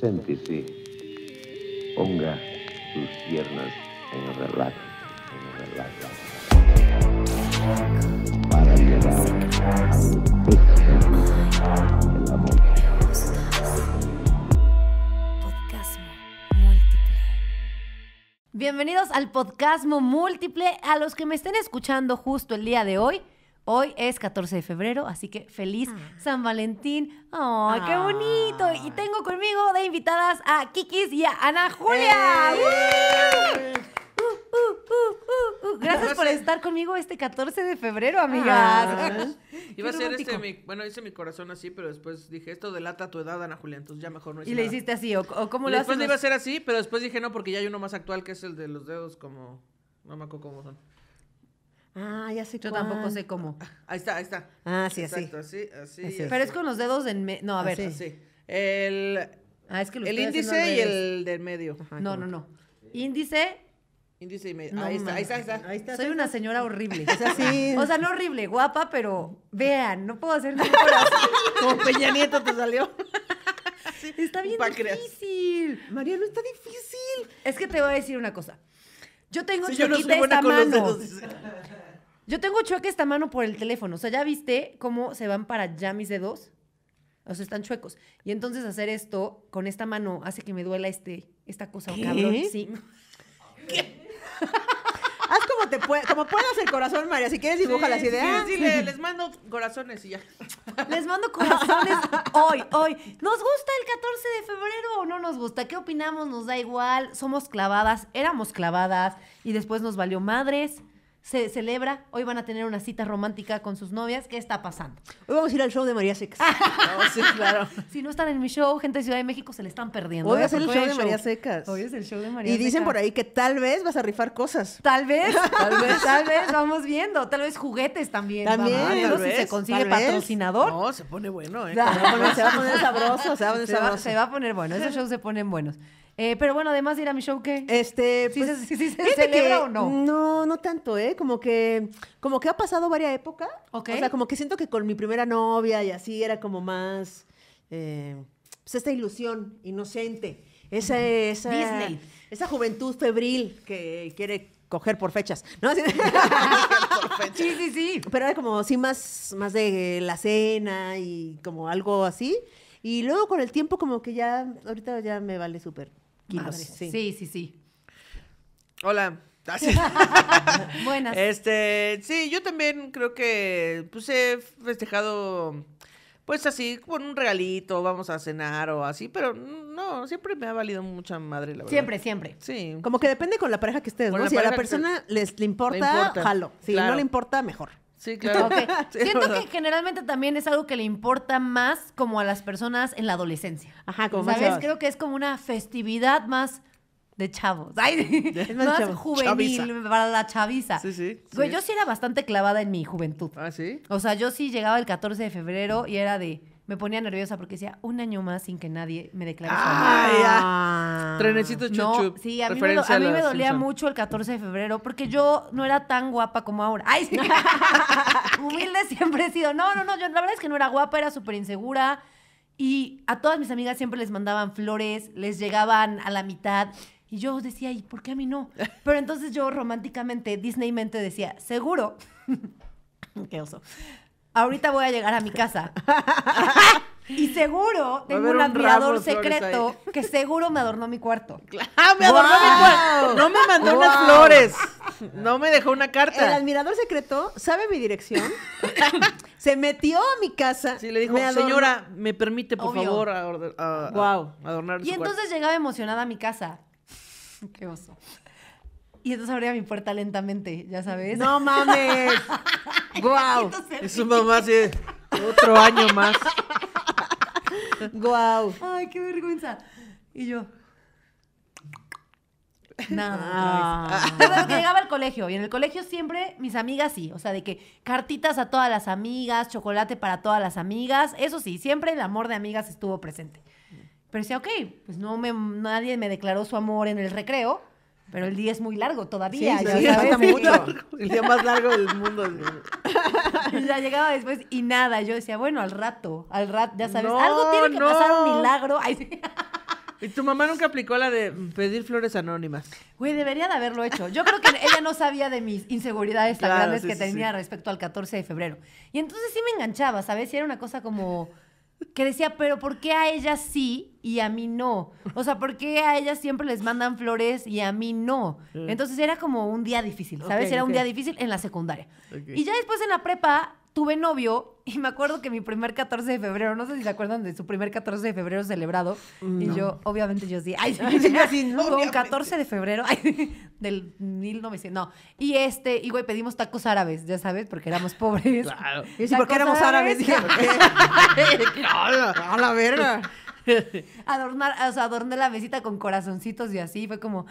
Séntese, ponga sus piernas en relax, en para llegar al amor. Bienvenidos al Podcast Múltiple. A los que me estén escuchando justo el día de hoy, Hoy es 14 de febrero, así que feliz ah. San Valentín. ¡Ay, qué bonito! Y ah. tengo conmigo de invitadas a Kikis y a Ana Julia. ¡Eh! Uh, uh, uh, Gracias por estar conmigo este 14 de febrero, amigas. Ah. Iba a ser este, bueno, hice mi corazón así, pero después dije, esto delata tu edad, Ana Julia, entonces ya mejor no hice Y le hiciste así, o, cómo lo Después iba a ser así, pero después dije, no, porque ya hay uno más actual que es el de los dedos, como, no me son. Ah, ya sé Yo tampoco sé cómo. Ah, ahí está, ahí está. Ah, sí, así. Exacto, así. así Pero es con los dedos en... No, a ver. Así. Sí. El, ah, es que el índice y el del medio. no, no, no. Índice... Índice y medio. ahí, está, ahí, está, ahí, está, Soy una señora horrible. o sea, O sea, no horrible, guapa, pero vean, no puedo hacer nada Como Peña Nieto te salió. está bien difícil. Mariano, está difícil. Es que te voy a decir una cosa. Yo tengo sí, yo esta mano. Yo tengo chueca esta mano por el teléfono. O sea, ¿ya viste cómo se van para allá mis dedos? O sea, están chuecos. Y entonces hacer esto con esta mano hace que me duela este, esta cosa, ¿Qué? cabrón. Sí. Haz como, puedas el corazón, María. Si quieres, dibuja las ideas. Sí, sí, les mando corazones y ya. Les mando corazones hoy, hoy. ¿Nos gusta el 14 de febrero o no nos gusta? ¿Qué opinamos? Nos da igual. Somos clavadas, éramos clavadas y después nos valió madres se celebra, hoy van a tener una cita romántica con sus novias, ¿qué está pasando? Hoy vamos a ir al show de María Secas. Oh, sí, claro. Si no están en mi show, gente de Ciudad de México se le están perdiendo. Hoy es ¿eh? el show de María Secas. Hoy es el show de María Y dicen por ahí que tal vez vas a rifar cosas. Tal vez, tal vez, tal vez, vamos viendo, tal vez juguetes también. También, vamos viendo si se consigue patrocinador. No, se pone bueno, ¿eh? se, va a poner, sabroso, se va a poner sabroso. se va a poner bueno, esos shows se ponen buenos. Eh, pero bueno, además de ir a mi show, ¿qué? Este, ¿Sí pues, se, celebra o no? No, no tanto, ¿eh? Como que, como que ha pasado varias épocas. O sea, como que siento que con mi primera novia y así era como más, eh, pues esta ilusión inocente. Esa, esa, Disney. esa juventud febril que quiere coger por fechas. ¿No? Sí, sí, sí, Pero era como, así más, más de la cena y como algo así. Y luego con el tiempo como que ya, ahorita ya me vale súper sí. sí, sí, sí. Hola. Buenas. Este, sí, yo también creo que pues he festejado pues así con un regalito, vamos a cenar o así, pero no, siempre me ha valido mucha madre la verdad. Siempre, siempre. Sí. Como que depende con la pareja que estés, ¿no? Si a la persona les le importa, jalo. Si no le importa, mejor. Sí, claro. Siento que generalmente también es algo que le importa más como a las personas en la adolescencia. Ajá, como ¿Sabes? Creo que es como una festividad más de chavos. Ay, es más, juvenil para la chaviza. Sí, sí. yo sí era bastante clavada en mi juventud. Ah, sí. O sea, yo sí llegaba el 14 de febrero y era de me ponía nerviosa porque decía un año más sin que nadie me declare su amor. Ah, ah. Trenecito chuchu. sí, a mí, me, dolía mucho el 14 de febrero porque yo no era tan guapa como ahora. Ay, Humilde siempre he sido. No, no, no, yo la verdad es que no era guapa, era súper insegura. Y a todas mis amigas siempre les mandaban flores, les llegaban a la mitad. Y yo decía, ¿y por qué a mí no? Pero entonces yo románticamente, Disneymente decía, seguro. qué oso ahorita voy a llegar a mi casa. Y seguro tengo un admirador secreto que seguro me adornó mi cuarto. ¡Ah, me adornó No me mandó unas flores. No me dejó una carta. El admirador secreto sabe mi dirección. Se metió a mi casa. Sí, le dijo, señora, ¿me permite, por favor, Y entonces llegaba emocionada a mi casa. Qué oso. Y entonces abría mi puerta lentamente, ya sabes. ¡No mames! ¡Guau! Es su mamá sí. otro año más. ¡Guau! ¡Ay, qué vergüenza! Y yo... Ah. No, llegaba al colegio y en el colegio siempre mis amigas sí, o sea, de que cartitas a todas las amigas, chocolate para todas las amigas, eso sí, siempre el amor de amigas estuvo presente. Pero decía, ok, pues no me, nadie me declaró su amor en el recreo, pero el día es muy largo todavía. Sí, El día más largo del mundo. y ya llegaba después y nada. Yo decía, bueno, al rato, al rato, ya sabes, algo tiene que pasar un milagro. ¿Y tu mamá nunca aplicó la de pedir flores anónimas? Güey, debería haberlo hecho. Yo creo que ella no sabía de mis inseguridades tan grandes que tenía respecto al 14 de febrero. Y entonces sí me enganchaba, ¿sabes? Si era una cosa como que decía, pero ¿por qué a ella sí y a mí no? O sea, ¿por qué a ellas siempre les mandan flores y a mí no? Eh. Entonces era como un día difícil, ¿sabes? era un día difícil en la secundaria. Y ya después en la prepa tuve novio y me acuerdo que mi primer 14 de febrero, no sé si se acuerdan de su primer 14 de febrero celebrado, y yo, obviamente yo sí, ay, yo no, 14 de febrero del 1900, no, y este, y güey, pedimos tacos árabes, ya sabes, porque éramos pobres. Claro. ¿Y éramos árabes? a la verga. Adornar, o sea, adorné la mesita con corazoncitos y así, fue como,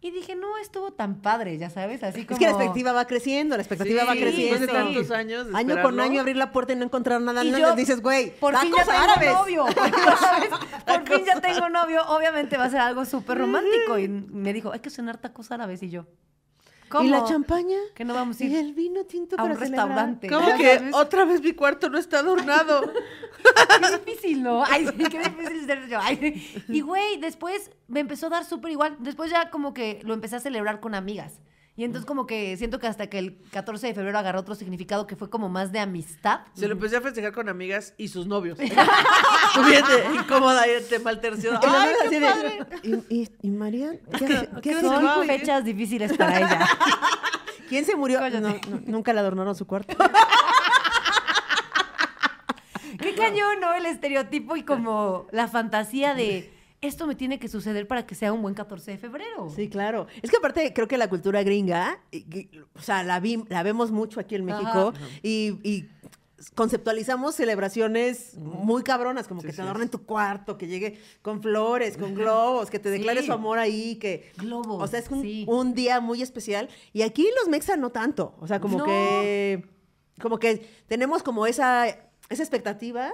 y dije, no, estuvo tan padre, ya sabes, así como... Es que la expectativa va creciendo, la expectativa va creciendo. años Año con año abrir la puerta y no encontrar nada, y dices, güey, por fin ya tengo novio, Por fin ya tengo novio, obviamente va a ser algo súper romántico. Y me dijo, hay que cenar tacos árabes, y yo... ¿Y la champaña? Que no vamos a ir. ¿Y el vino tinto a para un restaurante. Como que otra vez mi cuarto no está adornado? qué difícil, ¿no? Ay, qué difícil ser yo. Y güey, después me empezó a dar súper igual. Después ya como que lo empecé a celebrar con amigas. Y entonces como que siento que hasta que el 14 de febrero agarró otro significado que fue como más de amistad. Se lo empecé a festejar con amigas y sus novios. Estuviste incómoda y te malterció. ¿Y, María? ¿Qué, son fechas difíciles para ella? ¿Quién se murió? nunca le adornaron su cuarto. qué cañón, ¿no? El estereotipo y como la fantasía de esto me tiene que suceder para que sea un buen 14 de febrero. Sí, claro. Es que aparte creo que la cultura gringa, o sea, la, la vemos mucho aquí en México y, conceptualizamos celebraciones muy cabronas, como que te adornen tu cuarto, que llegue con flores, con globos, que te declare su amor ahí, que... Globos. O sea, es un, día muy especial. Y aquí los mexas no tanto. O sea, como que... Como que tenemos como esa, esa expectativa,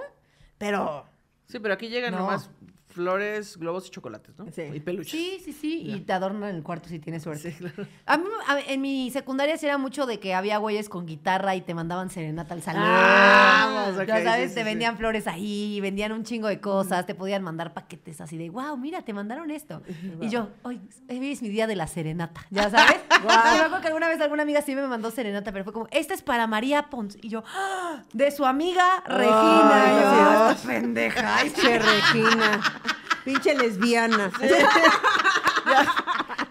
pero... Sí, pero aquí llegan nomás flores, globos y chocolates, ¿no? Sí. Y peluches. Sí, sí, sí. Y te adornan el cuarto si tienes suerte. Sí, claro. A mí, en mi secundaria sí era mucho de que había güeyes con guitarra y te mandaban serenata al salón. Ah, ya sabes, te vendían flores ahí, vendían un chingo de cosas, te podían mandar paquetes así de, wow, mira, te mandaron esto. Y yo, hoy es mi día de la serenata, ya sabes. wow. Me que alguna vez alguna amiga sí me mandó serenata, pero fue como, esta es para María Pons. Y yo, ah", de su amiga Regina. yo, ah, pendeja, Regina. Pinche lesbiana.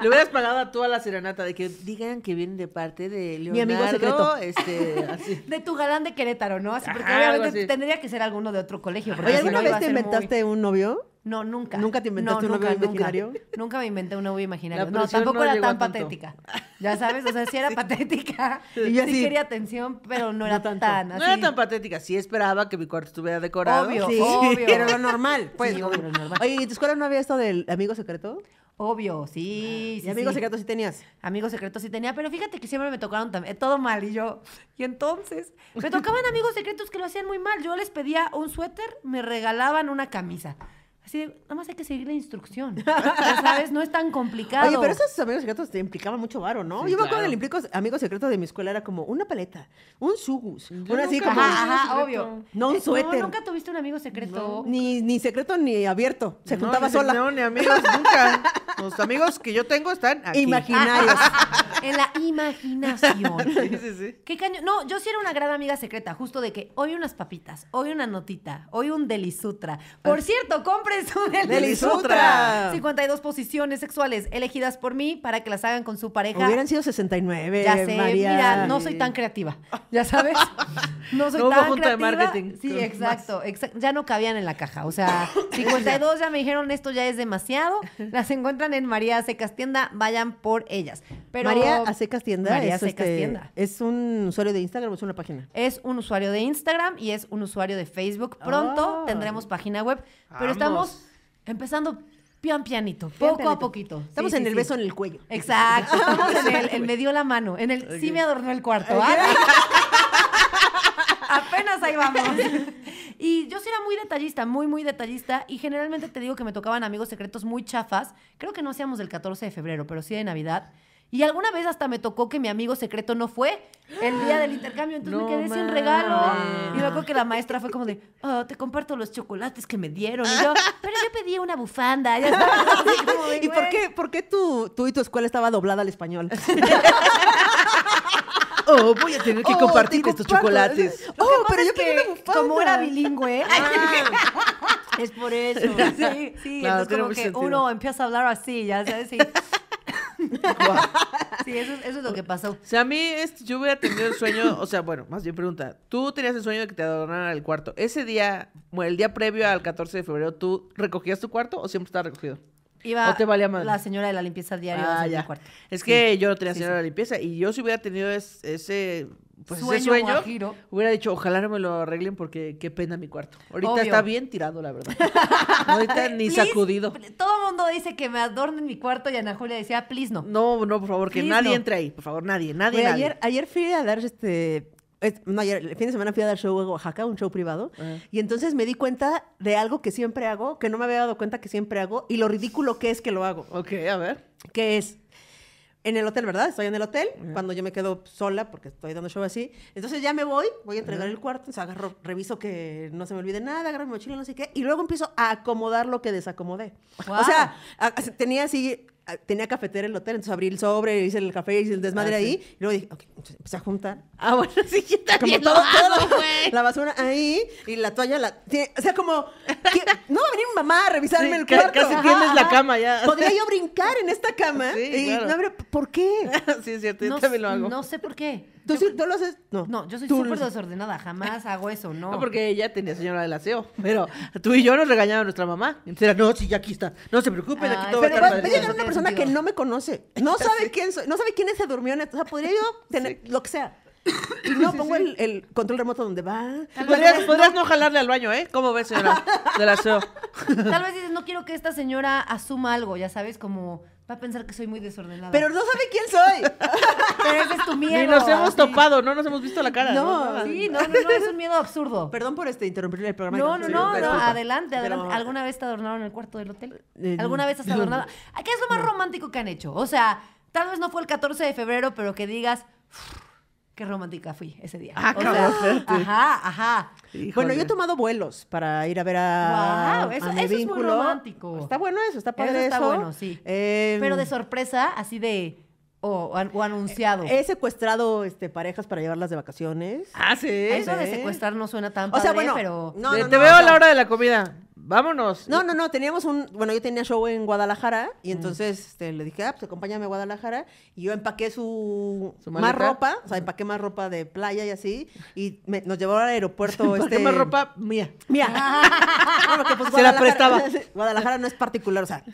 Le hubieras pagado a toda la serenata de que digan que vienen de parte de Leonardo. Mi amigo secreto. Este, De tu galán de Querétaro, ¿no? Así, porque obviamente tendría que ser alguno de otro colegio. Oye, ¿alguna vez te inventaste un novio? No, nunca. ¿Nunca te inventaste un novio Nunca, me inventé un novio imaginario. No, tampoco era tan patética. Ya sabes, o sea, sí era patética. yo sí, quería atención, pero no era tan así. No era tan patética. Sí esperaba que mi cuarto estuviera decorado. Obvio, obvio. Pero lo normal. Pues, obvio, lo normal. Oye, ¿y tu escuela no había esto del amigo secreto? Obvio, sí. Ah, ¿Y amigo secreto sí tenías? Amigos secretos sí tenía, pero fíjate que siempre me tocaron también, eh, todo mal. Y yo, y entonces, me tocaban amigos secretos que lo hacían muy mal. Yo les pedía un suéter, me regalaban una camisa. Así de, nada más hay que seguir la instrucción. sabes, no es tan complicado. Oye, pero esos amigos secretos te implicaban mucho varo, ¿no? Yo me acuerdo del implico amigo secreto de mi escuela era como una paleta, un sugus, una así como... Ajá, obvio. No un eh, suéter. nunca tuviste un amigo secreto. Ni, ni secreto ni abierto. Se juntaba sola. No, ni amigos nunca. Los amigos que yo tengo están aquí. Imaginarios. en la imaginación. Sí, sí, sí. ¿Qué caño? No, yo sí era una gran amiga secreta, justo de que hoy unas papitas, hoy una notita, hoy un delisutra. Por ah. cierto, compre 52 posiciones sexuales elegidas por mí para que las hagan con su pareja. Hubieran sido 69. Ya sé, mira, no soy tan creativa. Ya sabes. No soy tan creativa. marketing. Sí, exacto, ya no cabían en la caja. O sea, 52 ya me dijeron esto ya es demasiado. Las encuentran en María Secas Tienda. Vayan por ellas. María Secas Tienda. María es, este, Tienda. ¿Es un usuario de Instagram o es una página? Es un usuario de Instagram y es un usuario de Facebook. Pronto ah. tendremos página web. Pero estamos Empezando pian pianito, poco a poquito. Estamos en el beso en el cuello. Exacto, en el, me dio la mano, en el sí me adornó el cuarto. Apenas ahí vamos. Y yo sí era muy detallista, muy, muy detallista. Y generalmente te digo que me tocaban amigos secretos muy chafas. Creo que no hacíamos del 14 de febrero, pero sí de Navidad. Y alguna vez hasta me tocó que mi amigo secreto no fue el día del intercambio, entonces me quedé sin regalo. Y luego que la maestra fue como de, oh, te comparto los chocolates que me dieron. Y yo, pero yo pedí una bufanda. ¿Y, por qué, por qué tú, y tu escuela estaba doblada al español? oh, voy a tener que oh, compartir estos chocolates. oh, pero yo como era bilingüe, ah. es por eso. Sí, sí. entonces como que uno empieza a hablar así, ya sabes, sí. sí, eso, es lo que pasó. O sea, a mí es, yo hubiera tenido el sueño, o sea, bueno, más bien pregunta, tú tenías el sueño de que te adornaran el cuarto. ¿Ese día, bueno, el día previo al 14 de febrero, tú recogías tu cuarto o siempre estaba recogido? ¿O te valía más la señora de la limpieza diaria ah, Es que yo no tenía señora de la limpieza y yo si hubiera tenido ese pues sueño, ese sueño hubiera dicho, ojalá no me lo arreglen porque qué pena mi cuarto. Ahorita está bien tirado, la verdad. Ahorita ni sacudido. Todo el mundo dice que me adornen mi cuarto y Ana Julia decía, please no. No, no, por favor, que nadie entre ahí, por favor, nadie, nadie, Ayer, ayer fui a dar este no, ayer, el fin de semana fui a dar show en Oaxaca, un show privado, y entonces me di cuenta de algo que siempre hago, que no me había dado cuenta que siempre hago, y lo ridículo que es que lo hago. Ok, a ver. ¿Qué es? en el hotel, ¿verdad? Estoy en el hotel, cuando yo me quedo sola, porque estoy dando show así. Entonces ya me voy, voy a entregar el cuarto, sea, agarro, reviso que no se me olvide nada, agarro mi mochila, no sé qué, y luego empiezo a acomodar lo que desacomodé. O sea, tenía así tenía cafetera en el hotel, entonces abrí el sobre, hice el café, y el desmadre ah, ahí, y luego dije, ok, entonces Ah, bueno, sí, como todo, hago, todo la basura ahí, y la toalla, o sea, como, no va a venir mi mamá a revisarme el cuarto. Casi tienes la cama ya. Podría yo brincar en esta cama, sí, y claro. no, pero, ¿por qué? sí, es cierto, lo hago. No sé por qué. ¿Tú, sí, ¿tú lo haces? No. No, yo soy súper desordenada, jamás hago eso, ¿no? No, porque ella tenía señora del aseo, pero tú y yo nos regañaba a nuestra mamá. no, sí, ya aquí está. No se preocupen, aquí ah, todo pero va a llegar una persona que no me conoce, no sabe quién soy, no sabe quién es en O sea, podría yo tener lo que sea. Y no pongo el, control remoto donde va. Podrías, no? podrías no jalarle al baño, ¿eh? ¿Cómo ves, señora del aseo? Tal vez dices, no quiero que esta señora asuma algo, ya sabes, como Va a pensar que soy muy desordenada. Pero no sabe quién soy. Pero es tu miedo. Ni nos hemos topado, no nos hemos visto la cara. No, sí, no, no, es un miedo absurdo. Perdón por este el programa. No, no, no, no, adelante, adelante. ¿Alguna vez te adornaron en el cuarto del hotel? Eh, ¿Alguna vez has adornado? ¿Qué es lo más romántico que han hecho? O sea, tal vez no fue el 14 de febrero, pero que digas, qué romántica fui ese día. Ah, ajá, ajá. Bueno, yo he tomado vuelos para ir a ver a, wow, eso, es muy romántico. Está bueno eso, está padre eso. Está bueno, sí. Em, pero de sorpresa, así de o, anunciado. He secuestrado este, parejas para llevarlas de vacaciones. Ah, sí. Eso de secuestrar no suena tan padre, o sea, bueno, pero... te veo a la hora de la comida vámonos. No, no, no, teníamos un, bueno, yo tenía show en Guadalajara y entonces este, le dije, ah, pues acompáñame a Guadalajara y yo empaqué su, ¿Su más ropa, o sea, empaqué más ropa de playa y así y nos llevó al aeropuerto. este... más ropa mía. Mía. Pues, se la prestaba. Guadalajara no es particular, o sea,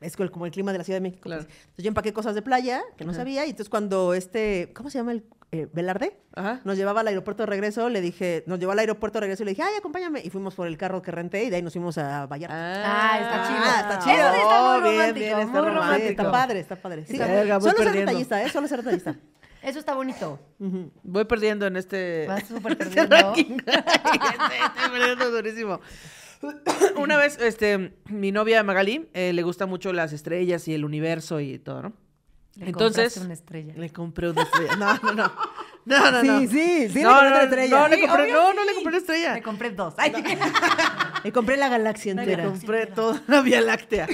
es como el clima de la Ciudad de México. Pues. Entonces yo empaqué cosas de playa que no sabía y entonces cuando este, ¿cómo se llama el eh, Velarde, nos llevaba al aeropuerto de regreso, le dije, nos llevó al aeropuerto de regreso y le dije, ay, acompáñame. Y fuimos por el carro que renté y de ahí nos fuimos a Vallarta. Ah, está ah, chido. está chido. está muy oh, romántico, está muy romántico. está padre, está padre. Sí, solo ser detallista, ¿eh? Solo ser detallista. Eso está bonito. Voy perdiendo en este. Vas súper este perdiendo. Este, estoy perdiendo durísimo. Una vez, este, mi novia Magali eh, le gusta mucho las estrellas y el universo y todo, ¿no? Le compré una estrella. le compré una estrella. No, no, no. No, no, no. Sí, sí, sí. No, compré no, estrella. No, no, le compré, no, no le compré una estrella. Le compré dos. Le compré la galaxia entera. Le compré toda la Vía Láctea.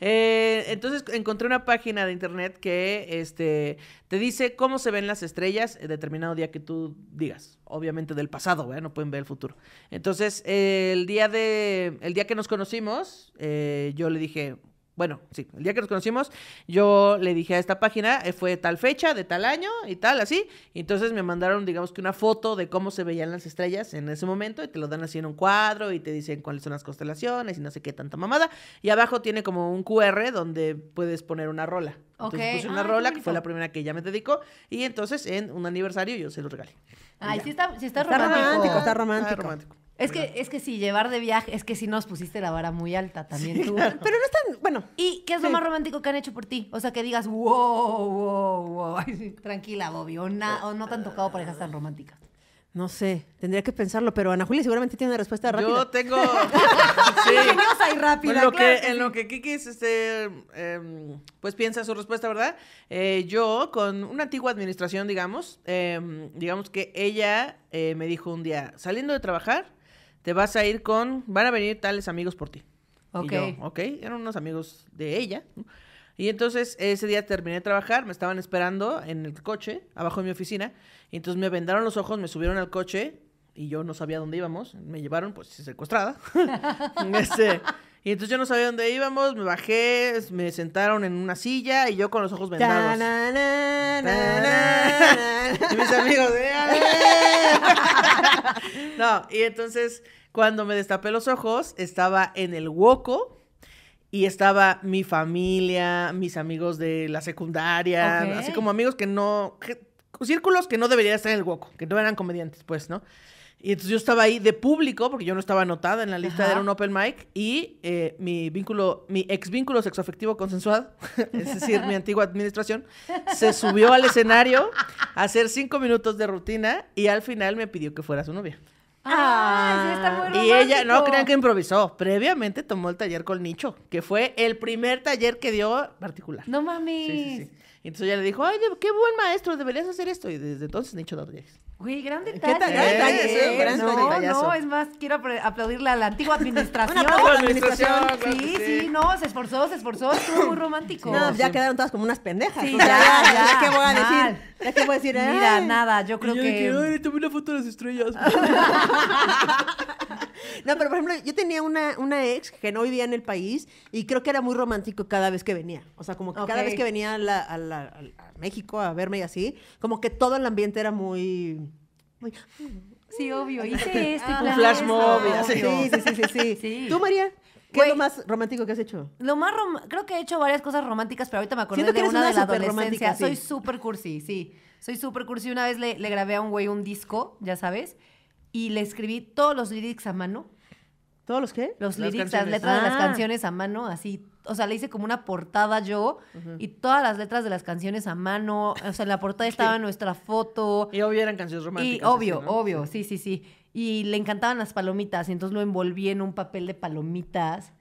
Eh, entonces encontré una página de internet que este, te dice cómo se ven las estrellas en determinado día que tú digas. Obviamente del pasado, ¿eh? no pueden ver el futuro. Entonces, el, día de, el día que nos conocimos, eh, yo le dije, bueno, sí, el día que nos conocimos, yo le dije a esta página, eh, fue tal fecha, de tal año y tal, así. Y entonces me mandaron, digamos que una foto de cómo se veían las estrellas en ese momento y te lo dan así en un cuadro y te dicen cuáles son las constelaciones y no sé qué tanta mamada. Y abajo tiene como un QR donde puedes poner una rola. Entonces puse una ah, rola que fue la primera que ella me dedicó y entonces en un aniversario yo se lo regalé. Ay, sí está, romántico. Está romántico, está romántico. Es que, es que si llevar de viaje, es que si nos pusiste la vara muy alta también tú. Pero no es tan, bueno. ¿Y qué es lo más romántico que han hecho por ti? O sea, que digas, wow, wow, wow. Tranquila, Bobby. O, o no te han tocado parejas tan románticas. No sé, tendría que pensarlo, pero Ana Julia seguramente tiene una respuesta rápida. Yo tengo. sí. y rápida. En lo, que, en lo que Kiki este, em, pues piensa su respuesta, ¿verdad? Eh, yo, con una antigua administración, digamos, em, digamos que ella eh, me dijo un día, saliendo de trabajar, te vas a ir con, van a venir tales amigos por ti. Ok. Y ok, eran unos amigos de ella. Y entonces ese día terminé de trabajar, me estaban esperando en el coche, abajo de mi oficina. Y entonces me vendaron los ojos, me subieron al coche y yo no sabía dónde íbamos. Me llevaron, pues, secuestrada. Este, y entonces yo no sabía dónde íbamos, me bajé, me sentaron en una silla y yo con los ojos vendados. y mis amigos. no, y entonces cuando me destapé los ojos, estaba en el hueco y estaba mi familia, mis amigos de la secundaria, así como amigos que no, círculos que no deberían estar en el hueco, que no eran comediantes, pues, ¿no? Y entonces yo estaba ahí de público, porque yo no estaba anotada en la lista, era un open mic, y eh, mi vínculo, mi ex vínculo sexoafectivo consensuado, es decir, mi antigua administración, se subió al escenario a hacer cinco minutos de rutina y al final me pidió que fuera su novia. Ah, Y ella, no crean que improvisó, previamente tomó el taller con Nicho, que fue el primer taller que dio particular. No mames. Sí, sí, entonces ella le dijo, ay, qué buen maestro, deberías hacer esto. Y desde entonces Nicho da talleres. Güey, gran detalle. ¿Qué tal? ¿Eh? gran no, no, es más, quiero aplaudirle a la antigua administración. la administración. sí, sí, no, se esforzó, se esforzó, estuvo muy romántico. No, ya quedaron todas como unas pendejas. Sí, ya, ya, ¿qué voy a decir? Ya, ¿qué voy a decir? Mira, nada, yo creo que... Ay, tomé una foto de las estrellas. no, pero por ejemplo, yo tenía una, una ex que no vivía en el país y creo que era muy romántico cada vez que venía. O sea, como que cada vez que venía a México a verme y así, como que todo el ambiente era muy Sí, obvio, hice esto. un flash mob. Sí, sí, sí, sí, sí. ¿Tú, María? ¿Qué es lo más romántico que has hecho? Lo más creo que he hecho varias cosas románticas, pero ahorita me acordé de una, de la adolescencia. Soy súper cursi, sí. Soy súper cursi. Una vez le, grabé a un güey un disco, ya sabes, y le escribí todos los lyrics a mano. ¿Todos los qué? Los lyrics, las letras de las ah. canciones a mano, así o sea, le hice como una portada yo y todas las letras de las canciones a mano, o sea, en la portada estaba nuestra foto. Y obvio eran canciones románticas. Y obvio, obvio, sí. sí, sí, Y le encantaban las palomitas, y entonces lo envolví en un papel de palomitas.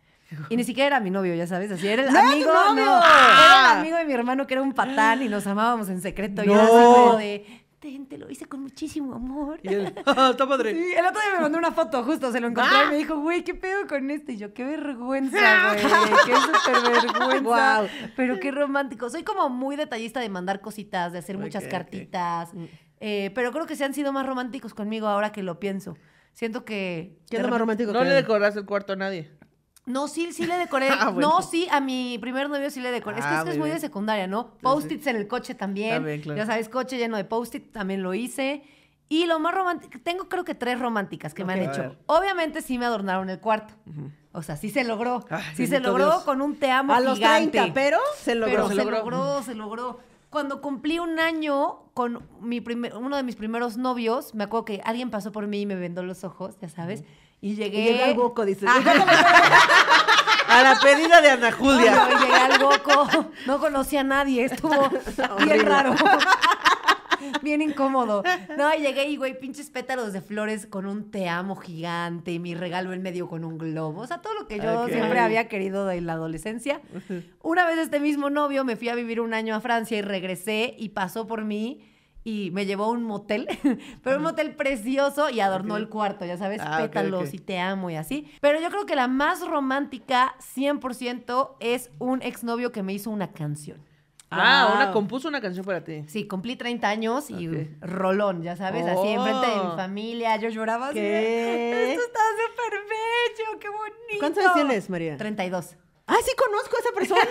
Y ni siquiera era mi novio, ya sabes, así era el amigo, novio? era el amigo de mi hermano que era un patán y nos amábamos en secreto. Y era así de gente lo hice con muchísimo amor. Ah, está padre. el otro día me mandó una foto, justo se lo encontré y ah. me dijo, güey, ¿qué pedo con este Y yo, qué vergüenza, güey, qué súper vergüenza. Pero qué romántico. Soy como muy detallista de mandar cositas, de hacer muchas cartitas. Mm. Eh, pero creo que se han sido más románticos conmigo ahora que lo pienso. Siento que. ¿Qué más romántico? No le decoras el cuarto a nadie. No, sí, sí le decoré. Ah, no, sí, a mi primer novio sí le decoré. es que es ah, muy de secundaria, ¿no? Post-its en el coche también. Ya sabes, coche lleno de post its también lo hice. Y lo más romántico, tengo creo que tres románticas que me han hecho. Obviamente sí me adornaron el cuarto. O sea, sí se logró. sí se logró con un te amo a los 30, pero se logró. se, logró, se logró. Cuando cumplí un año con mi primer, uno de mis primeros novios, me acuerdo que alguien pasó por mí y me vendó los ojos, ya sabes. Y llegué. al boco, dice. a la pedida de Ana Julia. No, llegué al boco. No conocí a nadie. Estuvo bien raro. bien incómodo. No, y llegué y, güey, pinches pétalos de flores con un te amo gigante y mi regalo en medio con un globo. O sea, todo lo que yo siempre había querido de la adolescencia. Una vez este mismo novio me fui a vivir un año a Francia y regresé y pasó por mí y me llevó a un motel, pero un motel precioso y adornó el cuarto, ya sabes, ah, pétalos y te amo y así. Pero yo creo que la más romántica, 100%, es un exnovio que me hizo una canción. Ah, una compuso una canción para ti. Sí, cumplí 30 años y rolón, ya sabes, así enfrente de mi oh. familia. Yo lloraba así. Esto está súper bello, qué bonito. ¿Cuántos años tienes, María? 32. ¡Ah, sí conozco a esa persona!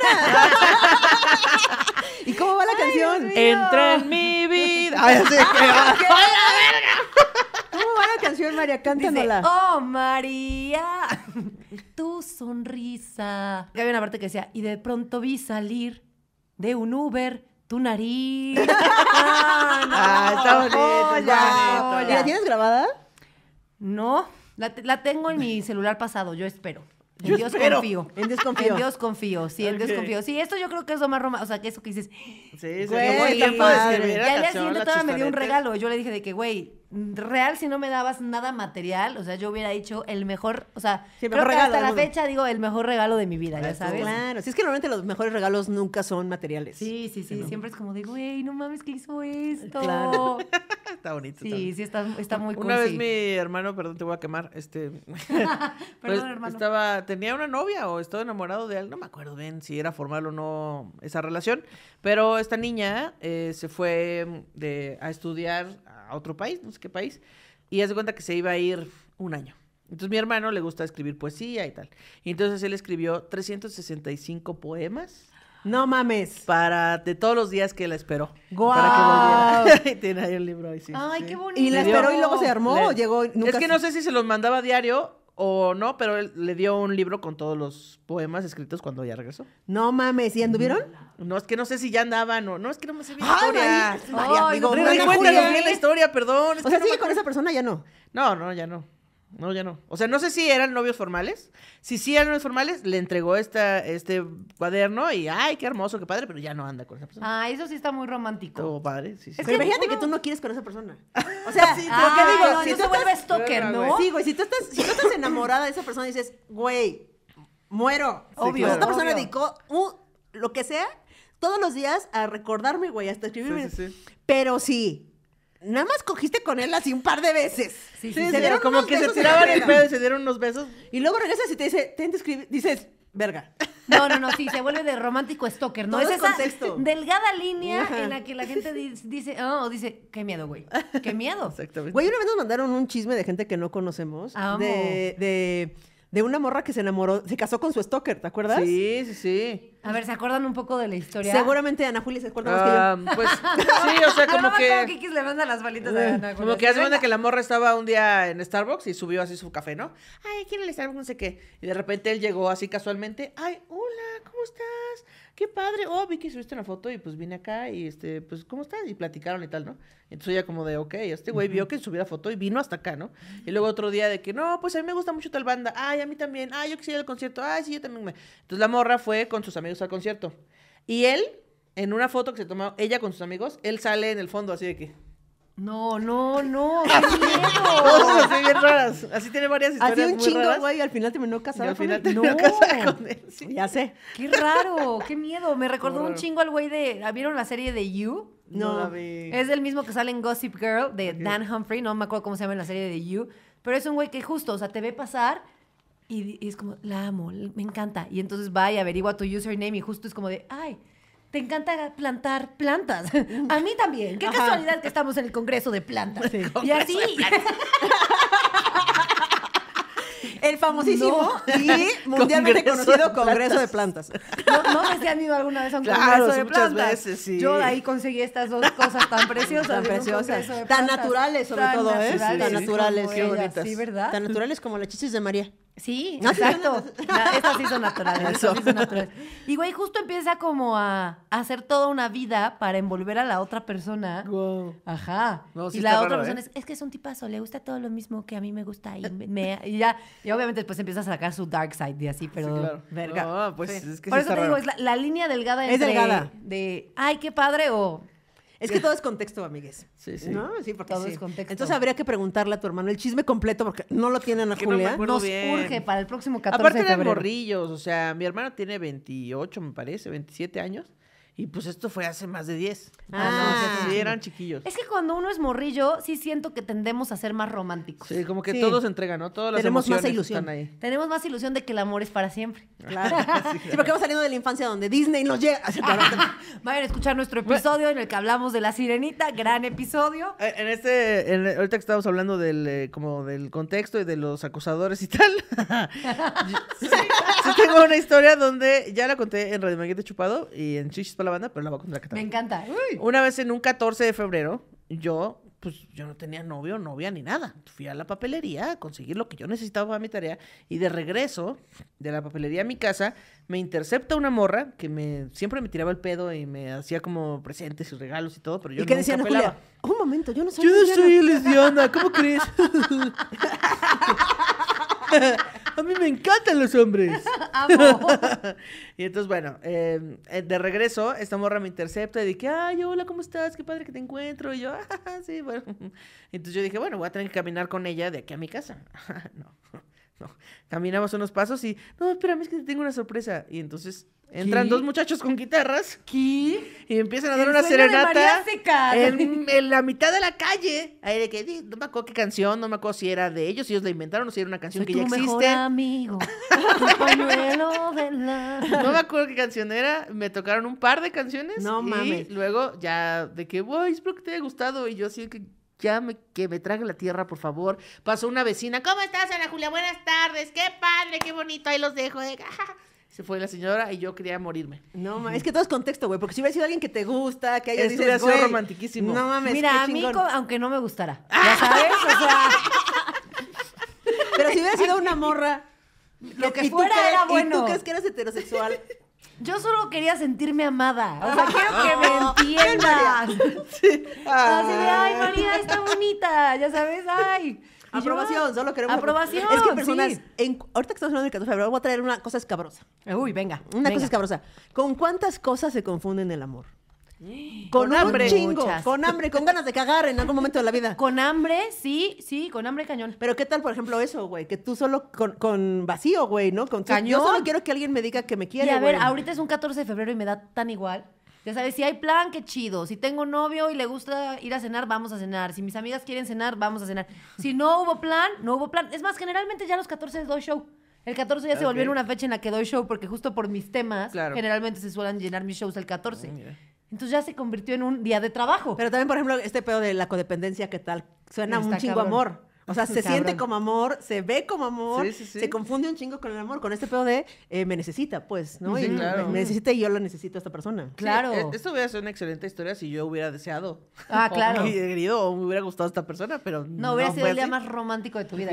¿Y cómo va la canción? Entra en mi vida. ¡Ay, verga! ¿Cómo va la canción, María? Cántanola. oh, María, tu sonrisa. Y había una parte que decía, y de pronto vi salir de un Uber tu nariz. Ah, ah, está bonito. ¿La tienes grabada? No, la tengo en mi celular pasado, yo espero. En Dios confío. En Dios confío. En Dios confío, sí, en Dios confío. Sí, esto yo creo que es lo más romántico. O sea, que eso que dices. Sí, güey, sí, sí, Y al día siguiente todavía me dio un regalo. Yo le dije de que, güey, real si no me dabas nada material, o sea, yo hubiera dicho el mejor, o sea, creo hasta la fecha digo el mejor regalo de mi vida, ya sabes. Claro, si es que normalmente los mejores regalos nunca son materiales. Sí, sí, sí, siempre es como digo, güey, no mames que hizo esto." está bonito. Sí, sí está, está muy Una vez mi hermano, perdón, te voy a quemar, este Perdón, pues, hermano. Estaba tenía una novia o estaba enamorado de él, no me acuerdo bien si era formal o no esa relación, pero esta niña eh, se fue de a estudiar a otro país, no sé qué país, y hace cuenta que se iba a ir un año. Entonces mi hermano le gusta escribir poesía y tal. Y entonces él escribió 365 poemas. No mames. Para de todos los días que la esperó. ¡Guau! Para que volviera. Tiene ahí el libro Ay, qué bonito. Y la esperó y luego se armó, llegó. es que no sé si se los mandaba a diario o no, pero él le dio un libro con todos los poemas escritos cuando ya regresó. No mames, ¿y anduvieron? No, es que no sé si ya andaban o no, es que no me sé bien la historia. Ay, digo, no, la historia, perdón. o sea, no sigue con esa persona, ya no. No, no, ya no. No, ya no. O sea, no sé si eran novios formales. Si sí eran novios formales, le entregó esta, este cuaderno y, ay, qué hermoso, qué padre, pero ya no anda con esa persona. Ah, eso sí está muy romántico. Todo padre, sí, sí. Es que imagínate que tú no quieres con esa persona. O sea, digo? si tú te vuelves stalker, ¿no? Sí, güey, si tú, estás, si tú enamorada de esa persona y dices, güey, muero. obvio. Pues esta persona dedicó lo que sea todos los días a recordarme, güey, hasta escribirme. Pero sí, nada más cogiste con él así un par de veces. Sí, sí, se dieron como que se tiraban el pelo y se dieron unos besos. Y luego regresas y te dice, te escribir, dices, verga. No, no, no, sí, se vuelve de romántico stalker, ¿no? es esa contexto. delgada línea en la que la gente dice, oh, dice, qué miedo, güey, qué miedo. Exactamente. Güey, una vez nos mandaron un chisme de gente que no conocemos. Ah, amo. de, de de una morra que se enamoró, se casó con su stalker, ¿te acuerdas? Sí, sí, sí. A ver, ¿se acuerdan un poco de la historia? Seguramente Ana Julia se acuerda más que yo. Ah, pues sí, o sea, como que. cómo que le manda las balitas a Ana eh, Como que hace cuenta que la morra estaba un día en Starbucks y subió así su café, ¿no? Ay, ¿quién el Starbucks? No sé qué. Y de repente él llegó así casualmente. Ay, hola, ¿cómo estás? Qué padre. Oh, vi que subiste una foto y pues vine acá y este, pues, ¿cómo estás? Y platicaron y tal, ¿no? Entonces ella como de, ok, este güey vio que subí la foto y vino hasta acá, ¿no? Y luego otro día de que, no, pues a mí me gusta mucho tal banda. Ay, a mí también. Ay, yo quisiera el concierto. Ay, sí, yo también me... Entonces la morra fue con sus amigos o al concierto. Y él, en una foto que se tomó ella con sus amigos, él sale en el fondo así de que... No, no, no. ¡Qué miedo! así bien raras. Así tiene varias historias. Así un muy chingo, güey. Al final terminó casada. Al final terminó no. con Ya sé. Qué raro. Qué miedo. Me recordó un chingo al güey de. ¿Vieron la serie de You? No, Es el mismo que sale en Gossip Girl de Dan Humphrey. No me acuerdo cómo se llama en la serie de You. Pero es un güey que justo, o sea, te ve pasar y, es como, la amo, me encanta. Y entonces va y averigua tu username y justo es como de, ay, te encanta plantar plantas. A mí también. Qué casualidad que estamos en el Congreso de Plantas. Y así. el famosísimo y mundialmente conocido Congreso de Plantas. No, me ido alguna vez a un Congreso de Plantas. veces, Yo ahí conseguí estas dos cosas tan preciosas. Tan preciosas. Tan naturales, sobre todo, ¿eh? Tan naturales. Qué bonitas. Sí, ¿verdad? Tan naturales como la chichis de María. Sí, exacto. eso sí son naturales. eso sí son Y güey, justo empieza como a hacer toda una vida para envolver a la otra persona. Wow. Ajá. y la otra persona ¿eh? es, es que es un tipazo, le gusta todo lo mismo que a mí me gusta. Y, ya, y obviamente después empieza a sacar su dark side y así, pero claro. verga. Pues, Por eso te digo, es la, la, línea delgada entre es delgada. de ay, qué padre o es que todo es contexto, amigues. Sí, sí. ¿No? Sí, porque todo es contexto. Entonces habría que preguntarle a tu hermano el chisme completo porque no lo tienen a Julia. No Nos urge para el próximo 14 Aparte de febrero. o sea, mi hermano tiene 28, me parece, 27 años. Y pues esto fue hace más de 10. Ah, sí eran chiquillos. Es que cuando uno es morrillo, sí siento que tendemos a ser más románticos. Sí, como que todos se entregan, ¿no? Todas las Tenemos más ilusión. están ahí. Tenemos más ilusión de que el amor es para siempre. Claro. sí, porque vamos saliendo de la infancia donde Disney nos llega. Vayan a escuchar nuestro episodio en el que hablamos de la sirenita, gran episodio. Eh, en este, ahorita que estábamos hablando del eh, como del contexto y de los acusadores y tal. sí, tengo una historia donde ya la conté en Radio Maguete Chupado y en Chichis banda, pero la a Me encanta. Una vez en un 14 de febrero, yo, pues yo no tenía novio, novia ni nada. Fui a la papelería a conseguir lo que yo necesitaba para mi tarea y de regreso de la papelería a mi casa me intercepta una morra que me siempre me tiraba el pedo y me hacía como presentes y regalos y todo, pero yo ¿Y qué decían, Un momento, yo no soy Yo soy lesbiana, ¿cómo crees? A mí me encantan los hombres. y entonces, bueno, em, eh, de regreso, esta morra me intercepta y dije, ay, hola, ¿cómo estás? Qué padre que te encuentro. Y yo, ah, sí, bueno. Entonces yo dije, bueno, voy a tener que caminar con ella de aquí a mi casa. no. caminamos unos pasos y, no, espérame, es que te tengo una sorpresa. Y entonces entran dos muchachos con guitarras. Y empiezan a dar una serenata. En, la mitad de la calle. Ahí de que, no me acuerdo qué canción, no me acuerdo si era de ellos, si ellos la inventaron o si era una canción que ya existe. No me acuerdo qué canción era. Me tocaron un par de canciones. No y mames. luego ya de que, voy, espero que te haya gustado. Y yo así que ya que me trague la tierra, por favor. Pasó una vecina, ¿cómo estás, Ana Julia? Buenas tardes, qué padre, qué bonito, ahí los dejo. Eh". Se fue la señora y yo quería morirme. No, mames. es que todo es contexto, güey, porque si hubiera sido alguien que te gusta, que haya sido romantiquísimo. No mames, Mira, a mí, aunque no me gustara, ¿ya sabes? O sea... Pero si hubiera sido una morra... Lo que fuera era bueno. ¿Y tú crees que eras heterosexual? Yo solo quería sentirme amada. O sea, quiero que me oh. entiendas. Así de, ay, ah. María está bonita. Ya sabes, ay. aprobación, solo queremos. Aprobación. Es que personas, en, ahorita que estamos hablando de 14 de febrero, voy a traer una cosa escabrosa. Uy, venga. Una cosa escabrosa. ¿Con cuántas cosas se confunden el amor? Con, hambre, chingo, con hambre, con ganas de cagar en algún momento de la vida. Con hambre, sí, sí, con hambre cañón. Pero qué tal, por ejemplo, eso, güey, que tú solo con, vacío, güey, ¿no? Con cañón. Yo solo quiero que alguien me diga que me quiere. Y a ver, ahorita es un 14 de febrero y me da tan igual. Ya sabes, si hay plan, qué chido. Si tengo novio y le gusta ir a cenar, vamos a cenar. Si mis amigas quieren cenar, vamos a cenar. Si no hubo plan, no hubo plan. Es más, generalmente ya los 14 doy show. El 14 ya se volvió una fecha en la que doy show porque justo por mis temas, generalmente se suelen llenar mis shows el 14. Entonces ya se convirtió en un día de trabajo. Pero también, por ejemplo, este pedo de la codependencia, ¿qué tal? Suena un chingo amor. O sea, se siente como amor, se ve como amor, se confunde un chingo con el amor, con este pedo de eh, me necesita, pues, ¿no? Y me, necesita y yo lo necesito a esta persona. Claro. Eh, esto hubiera sido una excelente historia si yo hubiera deseado. Ah, claro. O me hubiera, gustado esta persona, pero. No, no hubiera sido el día más romántico de tu vida.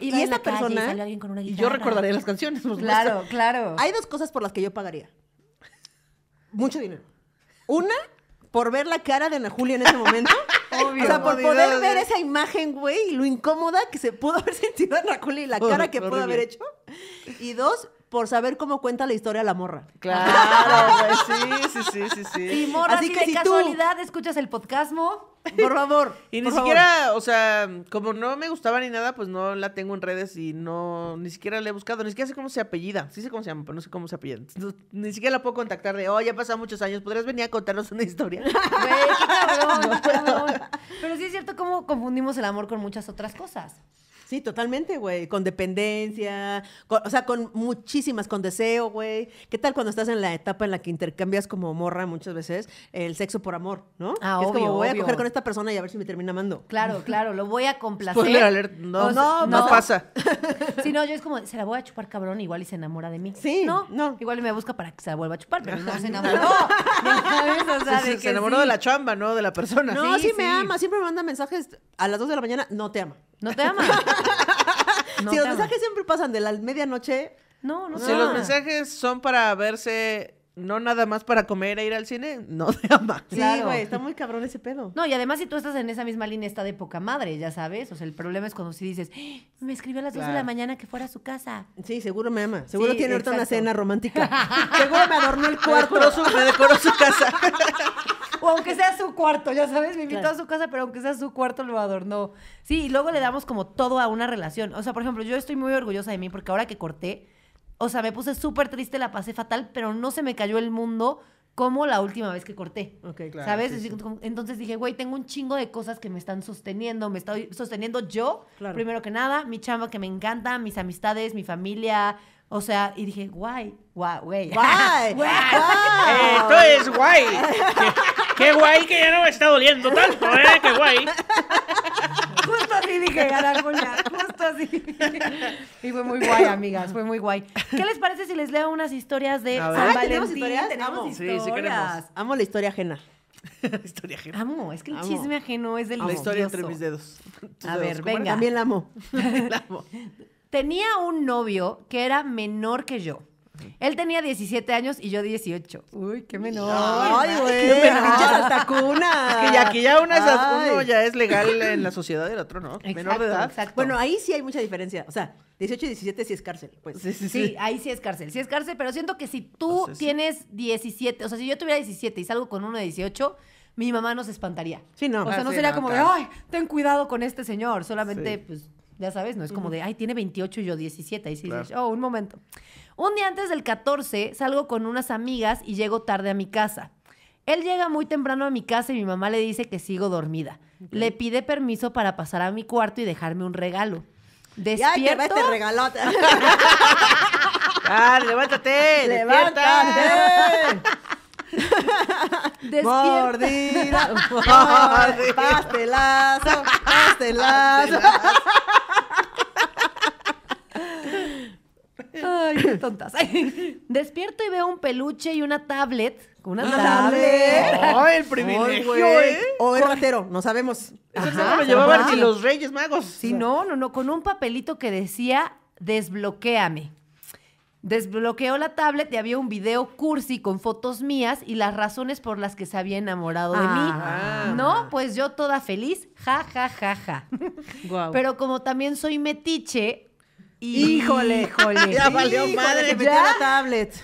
y, esta persona. Y, yo recordaría las canciones. Claro, claro. Hay dos cosas por las que yo pagaría: mucho dinero. Una, por ver la cara de Ana Julia en ese momento. o sea, por poder ver esa imagen, güey, y lo incómoda que se pudo haber sentido Ana Julia y la cara que pudo haber hecho. Y dos, por saber cómo cuenta la historia la morra. Claro, güey, sí, sí, sí, sí, sí. Y morra, Así que si casualidad escuchas el podcast. Por favor. y ni siquiera, o sea, como no me gustaba ni nada, pues no la tengo en redes y no, ni siquiera la he buscado, ni siquiera sé cómo se apellida. Sí sé cómo se llama, pero no sé cómo se apellida. ni siquiera la puedo contactar de, oh, ya pasan muchos años, ¿podrías venir a contarnos una historia? Pero sí es cierto cómo confundimos el amor con muchas otras cosas. Sí, totalmente, güey. Con dependencia, o sea, con muchísimas, con deseo, güey. ¿Qué tal cuando estás en la etapa en la que intercambias como morra muchas veces el sexo por amor, ¿no? Ah, es como voy a coger con esta persona y a ver si me termina amando. Claro, claro, lo voy a complacer. no, no, no, pasa. si no, yo es como, se la voy a chupar cabrón, igual y se enamora de mí. Sí, no, no. Igual me busca para que se la vuelva a chupar, pero no se enamoró. no, se enamoró de la chamba, ¿no? De la persona. No, sí, sí me ama, siempre me manda mensajes a las 2 de la mañana, no te ama. No te ama. si los mensajes siempre pasan de la medianoche. No, no te Si los mensajes son para verse no nada más para comer e ir al cine, no se ama. Sí, güey, está muy cabrón ese pedo. No, y además si tú estás en esa misma línea está de poca madre, ya sabes. O sea, el problema es cuando si sí dices, ah, me escribió a las 2 de la mañana que fuera a su casa. Sí, seguro me ama. Seguro tiene ahorita una cena romántica. seguro me adornó el cuarto. me decoró su casa. o aunque sea su cuarto, ya sabes, me invitó a su casa, pero aunque sea su cuarto lo adornó. Sí, y luego le damos como todo a una relación. O sea, por ejemplo, yo estoy muy orgullosa de mí porque ahora que corté, o sea, me puse súper triste, la pasé fatal, pero no se me cayó el mundo como la última vez que corté. ¿Sabes? Entonces dije, güey, tengo un chingo de cosas que me están sosteniendo. Me estoy sosteniendo yo, primero que nada, mi chamba que me encanta, mis amistades, mi familia. O sea, y dije, guay, guay, güey. Guay, guay. Esto es guay. Qué, guay que ya no me está doliendo tanto, ¿eh? Qué guay así dije, justo así. Y fue muy guay, amigas, fue muy guay. ¿Qué les parece si les leo unas historias de San ah, ¿Tenemos historias? Amo Sí, sí queremos. Amo la historia ajena. historia ajena. Amo, es que el chisme ajeno es del La historia entre mis dedos. A ver, venga. También la amo. la amo. Tenía un novio que era menor que yo. Él tenía 17 años y yo 18. Uy, qué menor. Ay, güey. Qué menor. Ah. hasta cuna. Es que ya, aquí ya una es, uno ya es legal en la sociedad del otro no. Exacto, menor de edad. Bueno, ahí sí hay mucha diferencia. O sea, 18 y 17 sí es cárcel. Pues. Sí, sí, ahí sí es cárcel. Sí es cárcel, pero siento que si tú tienes 17, o sea, si yo tuviera 17 y salgo con uno de 18, mi mamá nos espantaría. Sí, no. O sea, ah, no sería como, de, ay, ten cuidado con este señor. Solamente, pues, ya sabes, no es como de, ay, tiene 28 y yo 17. Y sí, oh, un momento. Un día antes del 14 salgo con unas amigas y llego tarde a mi casa. Él llega muy temprano a mi casa y mi mamá le dice que sigo dormida. Le pide permiso para pasar a mi cuarto y dejarme un regalo. Despierto. Ya, este regalote. ah, levántate, levántate. Mordida, pastelazo. pastelazo. Ay, qué tontas. Despierto y veo un peluche y una tablet. Una ah, tablet. Ay, el privilegio, ¿eh? O el ratero, no sabemos. Eso no lo llevaban los Reyes Magos. Sí, no, no, no. Con un papelito que decía desbloquéame. Desbloqueó la tablet y había un video cursi con fotos mías y las razones por las que se había enamorado de mí. Ah. No, pues yo toda feliz, ja, ja, ja, ja. Pero como también soy metiche, Híjole, híjole ya valió madre. me metió la tablet.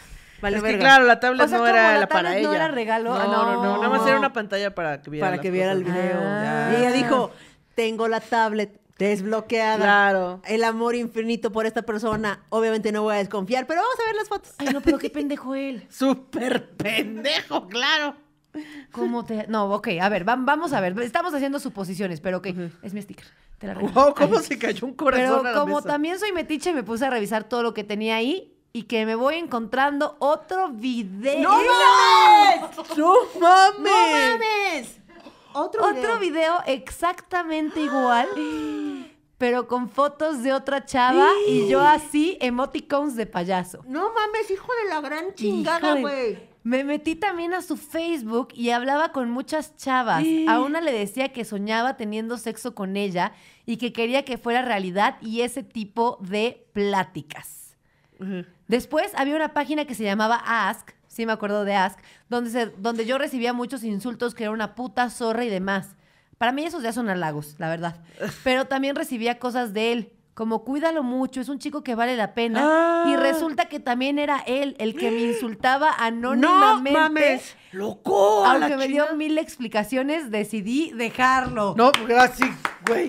Vale, es que, claro, la tablet no era la, para ella. No era regalo. No, no, no, Nada más era una pantalla para que viera, para que viera el video. Ah. y ella dijo: Tengo la tablet desbloqueada. Claro. El amor infinito por esta persona. Obviamente no voy a desconfiar, pero vamos a ver las fotos. Ay, no, pero qué pendejo él. Súper pendejo, claro. ¿Cómo te.? No, ok, a ver, vamos a ver. Estamos haciendo suposiciones, pero ok, es mi sticker. Te Wow, ¿Cómo se cayó un corazón? Pero como también soy metiche, me puse a revisar todo lo que tenía ahí y que me voy encontrando otro video. ¡No mames! ¡No mames! ¡No mames! Otro, otro video exactamente igual. pero con fotos de otra chava y yo así, emoticons de payaso. No mames, hijo de la gran chingada, güey. Me metí también a su Facebook y hablaba con muchas chavas. A una le decía que soñaba teniendo sexo con ella y que quería que fuera realidad y ese tipo de pláticas. Después había una página que se llamaba Ask, sí me acuerdo de Ask, donde, donde yo recibía muchos insultos que era una puta zorra y demás. Para mí esos ya son halagos, la verdad. Pero también recibía cosas de él como cuídalo mucho, es un chico que vale la pena. Y ah. resulta que también era él el que me insultaba anónimamente. ¡No mames! ¡Loco! Aunque me dio mil explicaciones, decidí dejarlo. No, pues, gracias, güey.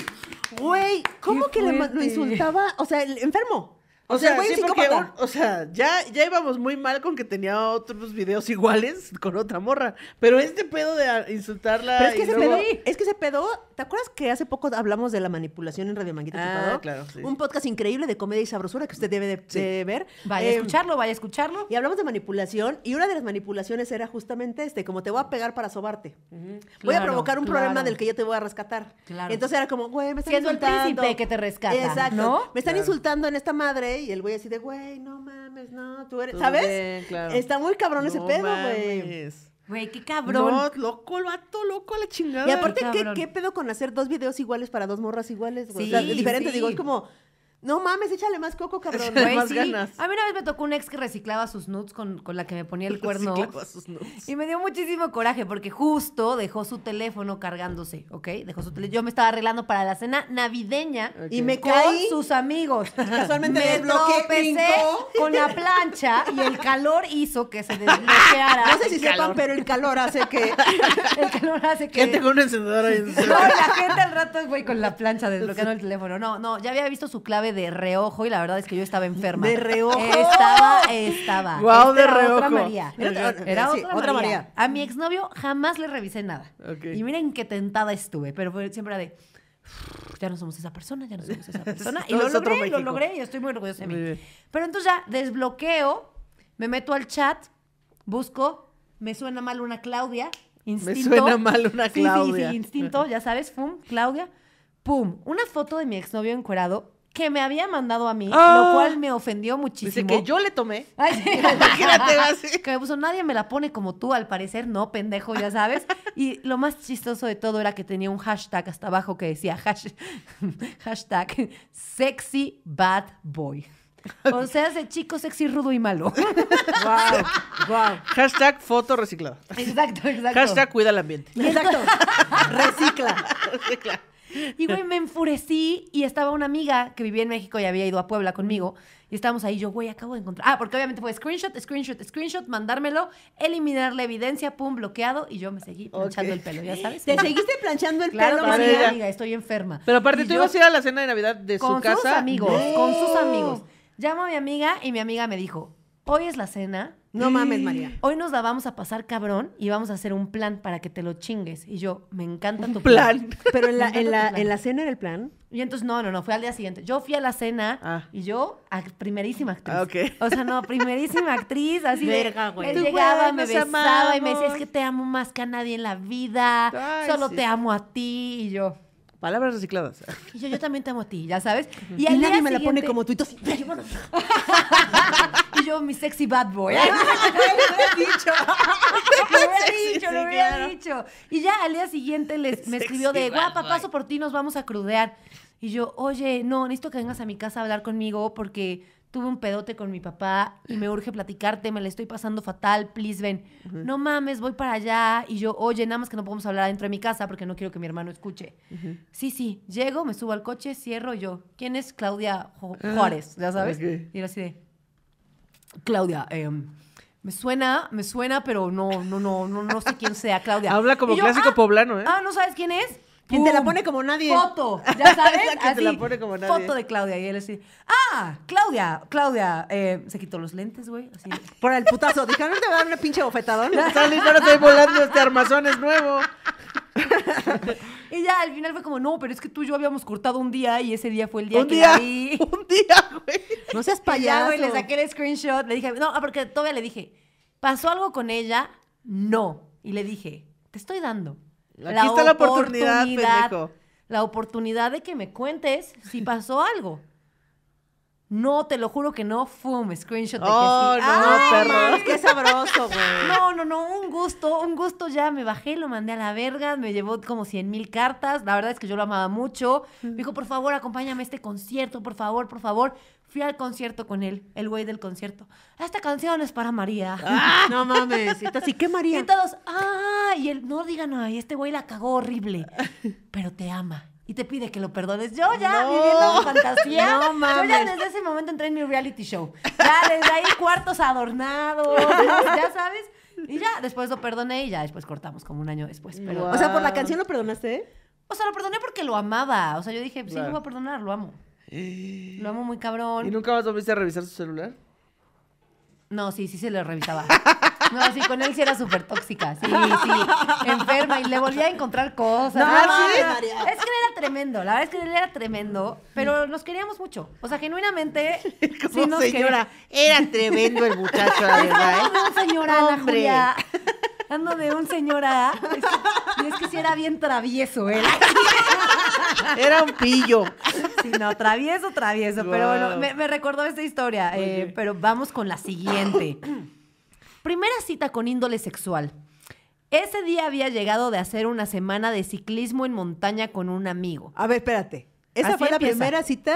Güey, ¿cómo que le, lo insultaba? O sea, el enfermo. O sea, sí, porque o sea, ya, ya íbamos muy mal con que tenía otros videos iguales con otra morra. Pero este pedo de insultarla. Pero es que, ese, pedó pedo, es que ese pedo. ¿Te acuerdas que hace poco hablamos de la manipulación en Radio Manguita ah, claro. Sí. Un podcast increíble de comedia y sabrosura que usted debe de, ver. Vaya a em, escucharlo, vaya a escucharlo. Y hablamos de manipulación. Y una de las manipulaciones era justamente este: como te voy a pegar para sobarte. voy a provocar un problema del que yo te voy a rescatar. Claro. Entonces era como, güey, me están insultando. el príncipe que te rescata. ¿no? Me están insultando en esta madre y el güey así de, güey, no mames, no, tú eres, ¿sabes? Está muy cabrón ese pedo, güey. Güey, qué cabrón. No, loco, lo vato, loco, a la chingada. Y aparte, qué, ¿qué, pedo con hacer dos videos iguales para dos morras iguales, güey? Sí, o sea, digo, es como, no mames, échale más coco, cabrón. A mí una vez me tocó un ex que reciclaba sus nuts con, con la que me ponía el cuerno. Reciclaba sus Y me dio muchísimo coraje porque justo dejó su teléfono cargándose, ¿ok? Dejó su teléfono. Yo me estaba arreglando para la cena navideña y me con sus amigos. Casualmente me desbloqueé con la plancha y el calor hizo que se desbloqueara. No sé si sepan, pero el calor hace que. el calor hace que. Gente con un encendedor ahí. no, la gente al rato, güey, con la plancha desbloqueando el teléfono. No, no, ya había visto su clave de reojo y la verdad es que yo estaba enferma. ¿De reojo? Estaba, estaba. Wow, de era reojo. Otra María. Era, otra, María. A mi exnovio jamás le revisé nada. Y miren qué tentada estuve, pero siempre era de ya no somos esa persona, ya no somos esa persona. y lo logré, lo logré y estoy muy orgullosa de mí. Pero entonces ya desbloqueo, me meto al chat, busco, me suena mal una Claudia, instinto. Me suena mal una Claudia. Sí, sí, instinto, ya sabes, pum, Claudia. Pum, una foto de mi exnovio encuerado que me había mandado a mí, lo ah. cual me ofendió muchísimo. Dice que yo le tomé. Imagínate Que me puso, nadie me la pone como tú, al parecer, no, pendejo, ya sabes. Y lo más chistoso de todo era que tenía un hashtag hasta abajo que decía hashtag sexy bad boy. O sea, ese chico sexy, rudo y malo. Wow, wow. Hashtag foto reciclada. Exacto, exacto. Hashtag cuida el ambiente. Exacto. Recicla. Recicla. Y güey, me enfurecí y estaba una amiga que vivía en México y había ido a Puebla conmigo. Y estábamos ahí, yo, güey, acabo de encontrar. Ah, porque obviamente fue screenshot, screenshot, screenshot, mandármelo, eliminar la evidencia, pum, bloqueado. Y yo me seguí planchando el pelo, ¿ya sabes? ¿Te seguiste planchando el pelo, amiga, estoy enferma. Pero aparte, tú ibas a ir a la cena de Navidad de su casa. Con sus amigos, con sus amigos. Llamo a mi amiga y mi amiga me dijo, hoy es la cena no mames, María. Hoy nos la vamos a pasar cabrón y vamos a hacer un plan para que te lo chingues. Y yo, me encanta tu plan. Pero en la, en, en cena era el plan. Y entonces, no, no, no, fue al día siguiente. Yo fui a la cena ah. y yo, primerísima actriz. Ah, o sea, no, primerísima actriz, así. Verga, güey. Él llegaba, me besaba y me decía, es que te amo más que a nadie en la vida. solo te amo a ti. Y yo. Palabras recicladas. Y yo, yo también te amo a ti, ya sabes. Y, nadie me la pone como tú y así, Y yo, mi sexy bad boy. lo hubiera dicho. lo hubiera dicho, lo hubiera dicho. Y ya al día siguiente les, me escribió de, guapa, paso por ti, nos vamos a crudear. Y yo, oye, no, necesito que vengas a mi casa a hablar conmigo porque tuve un pedote con mi papá y me urge platicarte, me la estoy pasando fatal, please ven. No mames, voy para allá. Y yo, oye, nada más que no podemos hablar dentro de mi casa porque no quiero que mi hermano escuche. Sí, sí, llego, me subo al coche, cierro yo. ¿Quién es Claudia Juárez? ¿Ya ah, sabes? Y era así de, Claudia, em, me suena, me suena, pero no, no, no, no, no sé quién sea, Claudia. Habla como clásico ah, poblano, ¿eh? Ah, ¿no sabes quién es? ¿Quién te la pone como nadie. Foto, ya sabes, así, te la pone como nadie. Foto de Claudia y él así, ah, Claudia, Claudia, eh, se quitó los lentes, güey, así. Por el putazo, dije, no te voy a dar una pinche bofetadón. Salí, no estoy volando, este armazón es nuevo. y ya al final fue como, no, pero es que tú y yo habíamos cortado un día y ese día fue el día que ahí vi. Un día, güey. No seas payaso. güey, le saqué el screenshot, le dije, no, ah, porque todavía le dije, ¿pasó algo con ella? No. Y le dije, te estoy dando. Aquí la está la oportunidad, La oportunidad de que me cuentes si pasó algo. No, te lo juro que no. Fum, screenshot de que oh, sí. no, qué sabroso, güey. No, no, no. Un gusto, un gusto ya. Me bajé, lo mandé a la verga. Me llevó como 100 mil cartas. La verdad es que yo lo amaba mucho. Me dijo, por favor, acompáñame a este concierto, por favor, por favor. Fui al concierto con él, el güey del concierto. Esta canción es para María. Ah, no mames. ¿Y qué María? Y todos, ¡ah! Y él, no digan, ay, este güey la cagó horrible. Pero te ama y te pide que lo perdones. Yo ya viviendo fantasía. No mames. Yo ya desde ese momento entré en mi reality show. Ya desde ahí cuartos adornados, ya sabes. Y ya después lo perdoné y ya después cortamos como un año después. Pero... O sea, por la canción lo perdonaste. O sea, lo perdoné porque lo amaba. O sea, yo dije, sí, lo voy a perdonar, lo amo. Lo amo muy cabrón. ¿Y nunca más volviste a revisar su celular? No, sí, sí se lo revisaba. No, sí, con él sí era súper tóxica. Sí, sí. Enferma y le volvía a encontrar cosas. No, ¿Ah, ¿sí? Es que él era tremendo. La verdad es que él era tremendo, pero nos queríamos mucho. O sea, genuinamente. Como señora. Era tremendo el muchacho, la verdad. ¿eh? No, señora Ana Julia ando de un señor A. Es que, y sí era bien travieso, ¿eh? Era un pillo. Sí, no, travieso, travieso. Pero bueno, me, recordó esta historia. Eh, pero vamos con la siguiente. Primera cita con índole sexual. Ese día había llegado de hacer una semana de ciclismo en montaña con un amigo. A ver, espérate. ¿Esa fue la primera cita?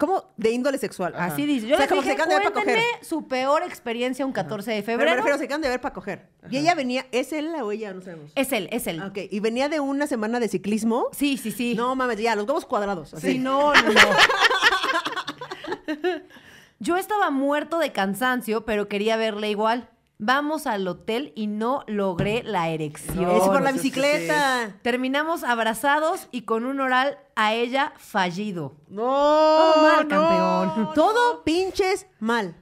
¿Cómo? De índole sexual. Así dice. Yo o se su peor experiencia un 14 de febrero. Pero me refiero, se quedan de ver para coger. Y ella venía, ¿es él o ella? No sabemos. Es él, es él. Ah, ok, y venía de una semana de ciclismo. Sí, sí, sí. No mames, ya, los huevos cuadrados. Sí, no. no. Yo estaba muerto de cansancio, pero quería verle igual. Vamos al hotel y no logré la erección. es por la bicicleta. Terminamos abrazados y con un oral a ella fallido. No. mal, campeón. Todo pinches mal.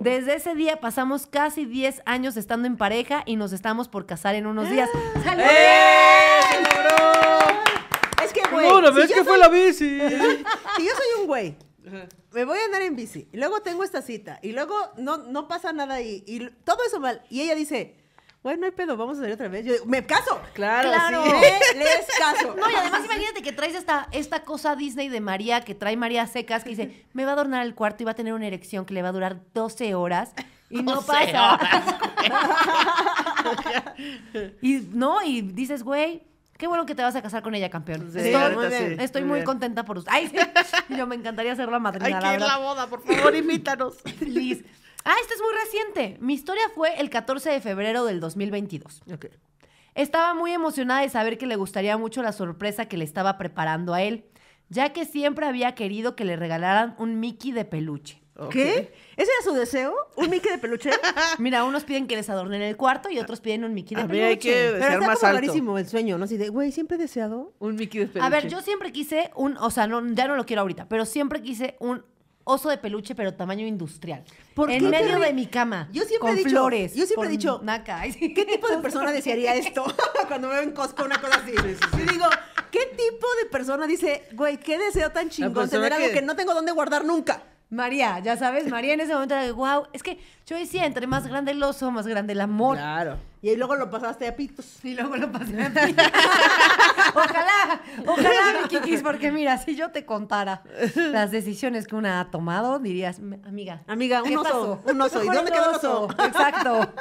Desde ese día pasamos casi 10 años estando en pareja y nos estamos por casar en unos días. ¡Eh! ¡Salud! ¡Eh! Es que, güey. No, que fue la bici. si yo soy un güey me voy a andar en bici, y luego tengo esta cita, y luego no, no pasa nada ahí, y todo eso mal. Y ella dice, bueno, no hay pedo, vamos a salir otra vez. Yo digo, me caso. Claro, Sí. les caso. No, y además imagínate que traes esta, esta cosa Disney de María, que trae María Secas, que dice, me va a adornar el cuarto y va a tener una erección que le va a durar 12 horas. Y no pasa. Horas, y no, y dices, güey, Qué bueno que te vas a casar con ella, campeón. estoy, muy, contenta por usted. Ay, Yo me encantaría ser la madrina. Hay que ir la boda, por favor, invítanos. Liz. Ah, esta es muy reciente. Mi historia fue el 14 de febrero del 2022. Estaba muy emocionada de saber que le gustaría mucho la sorpresa que le estaba preparando a él, ya que siempre había querido que le regalaran un Mickey de peluche. ¿Qué? ¿Ese era su deseo? ¿Un Mickey de peluche? Mira, unos piden que les adornen el cuarto y otros piden un Mickey de peluche. que Pero más alto. rarísimo el sueño, ¿no? güey, siempre he deseado un Mickey de peluche. A ver, yo siempre quise un, o sea, no, ya no lo quiero ahorita, pero siempre quise un oso de peluche, pero tamaño industrial. ¿Por en medio de mi cama. Yo siempre he dicho, flores. Yo siempre he dicho, ¿Qué tipo de persona desearía esto? Cuando veo en cosco una cosa así. yo digo, ¿qué tipo de persona dice, güey, qué deseo tan chingón tener que... algo que no tengo dónde guardar nunca? María, ya sabes, María en ese momento era de wow. Es que yo decía, entre más grande el oso, más grande el amor. Claro. Y luego lo pasaste a pitos. Y luego lo pasaste a pitos. ojalá, ojalá, mi Kikis, porque mira, si yo te contara las decisiones que una ha tomado, dirías, amiga. Amiga, un oso. Un oso. ¿Y dónde quedó el oso? Exacto.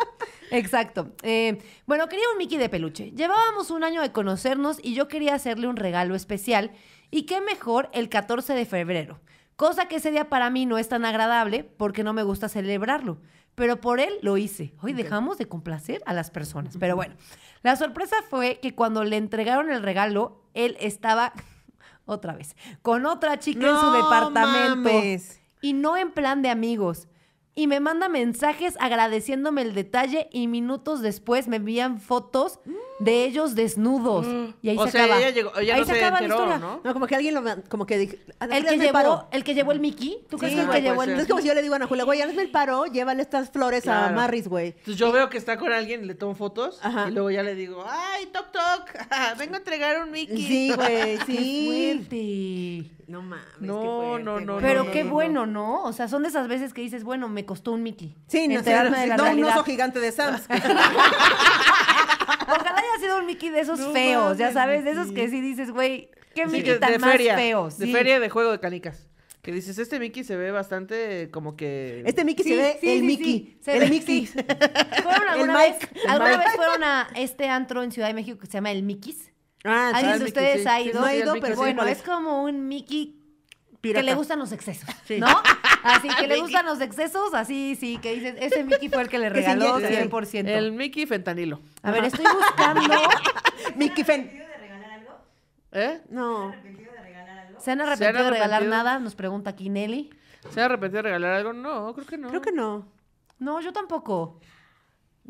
Exacto. Eh, bueno, quería un Mickey de peluche. Llevábamos un año de conocernos y yo quería hacerle un regalo especial. Y qué mejor el 14 de febrero. Cosa que ese día para mí no es tan agradable porque no me gusta celebrarlo. Pero por él lo hice. Hoy dejamos de complacer a las personas. Pero bueno, la sorpresa fue que cuando le entregaron el regalo, él estaba otra vez con otra chica en su departamento. Y no en plan de amigos y me manda mensajes agradeciéndome el detalle y minutos después me envían fotos de ellos desnudos. Mm. Y ahí o se sea, acaba. llegó, no se, acaba ¿no? como que alguien lo como que ah, el que llevó, el Mickey, llevó es como si yo le digo a Ana Julia, güey, me el paro, llévale estas flores a Marris, güey. Entonces yo veo que está con alguien, le tomo fotos y luego ya le digo, "Ay, toc toc, vengo a entregar un Mickey." Sí, güey, sí. Qué no mames. No, qué no, no, Pero qué bueno, no. O sea, son de esas veces que dices, bueno, me costó un Mickey. Sí, no, sé, de la un oso gigante de Sam's. Ojalá haya sido un Mickey de esos feos, ya sabes, de esos que sí dices, güey, qué Miki Mickey tan más feos feo. De feria de juego de canicas. Que dices, este Mickey se ve bastante como que. Este Mickey se ve el Miki. Mickey. el Mickey. ¿Fueron alguna el vez, ¿Alguna vez fueron a este antro en Ciudad de México que se llama el Mickey's? Ah, ¿Alguien de ustedes ha ido? ha ido, pero bueno, es como un Mickey que le gustan los excesos, ¿no? Así que le gustan los excesos, así sí, que dices, ese Mickey fue el que le regaló 100%. El Mickey fentanilo. A ver, estoy buscando Mickey algo? ¿Eh? No. ¿Se han arrepentido, de regalar algo? ¿Se han arrepentido de regalar nada? Nos pregunta aquí Nelly. ¿Se han arrepentido de regalar algo? No, creo que no. Creo que no. No, yo tampoco.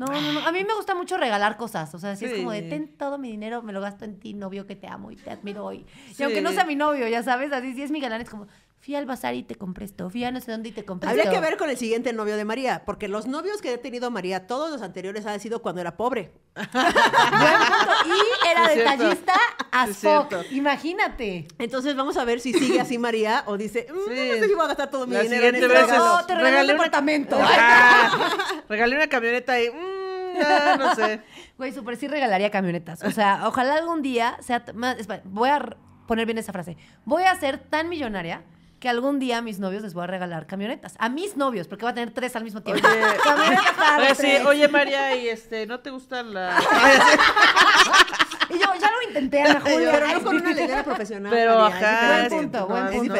No, no, no. A mí me gusta mucho regalar cosas. O sea, si es como de ten todo mi dinero, me lo gasto en ti, novio que te amo y te admiro hoy. Y aunque no sea mi novio, ya sabes, así es mi galán, es como fui al bazar y te compré esto, fui a no sé dónde y te compré Habría que ver con el siguiente novio de María, porque los novios que ha tenido María, todos los anteriores, han sido cuando era pobre. y era detallista asco. Imagínate. Entonces vamos a ver si sigue así María o dice, mm, no a gastar todo mi dinero no, te regalé, un apartamento ah, regalé una camioneta y... Mm, no, sé. Güey, super, sí regalaría camionetas. O sea, ojalá algún día sea... voy a poner bien esa frase. Voy a ser tan millonaria que algún día a mis novios les voy a regalar camionetas. A mis novios, porque va a tener tres al mismo tiempo. Oye, María, y este, ¿no te gusta la Y yo ya lo intenté, la Julia. Pero no con una lesbiana profesional. Pero buen punto, buen punto.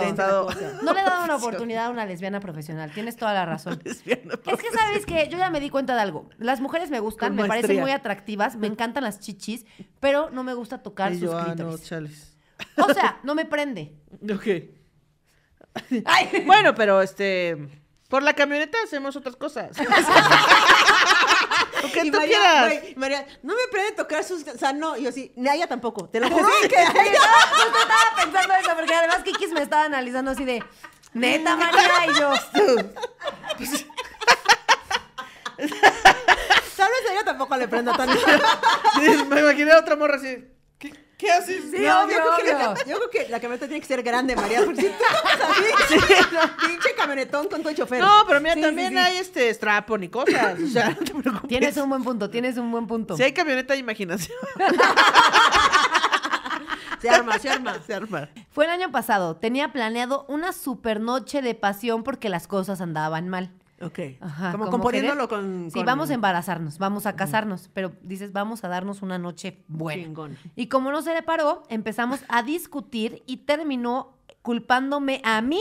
No le he dado una oportunidad a una lesbiana profesional. Tienes toda la razón. es que sabes que yo ya me di cuenta de algo. Las mujeres me gustan, me parecen muy atractivas, me encantan las chichis, pero no me gusta tocar sus ah, O sea, no me prende. qué? Bueno, pero este. Por la camioneta hacemos otras cosas. Lo que tú quieras. María, no me prende tocar sus. O sea, no, yo sí, ni a ella tampoco. Te lo juro que sí, yo estaba pensando eso, porque además Kikis me estaba analizando así de. Neta, María, y yo. Tal vez a ella tampoco le prenda tan. sí, me imaginé a otra morra así. ¿Qué haces? no, yo, creo Que la, camioneta tiene que ser grande, María, porque si tú así, pinche camionetón con todo el chofer. No, pero mira, también hay este strapon y cosas. O sea, no te preocupes. Tienes un buen punto, tienes un buen punto. Si hay camioneta de imaginación. Se arma, se arma, se arma. Fue el año pasado. Tenía planeado una super noche de pasión porque las cosas andaban mal. Ok. como, componiéndolo con, Sí, vamos a embarazarnos, vamos a casarnos, pero dices, vamos a darnos una noche buena. Y como no se le paró, empezamos a discutir y terminó culpándome a mí.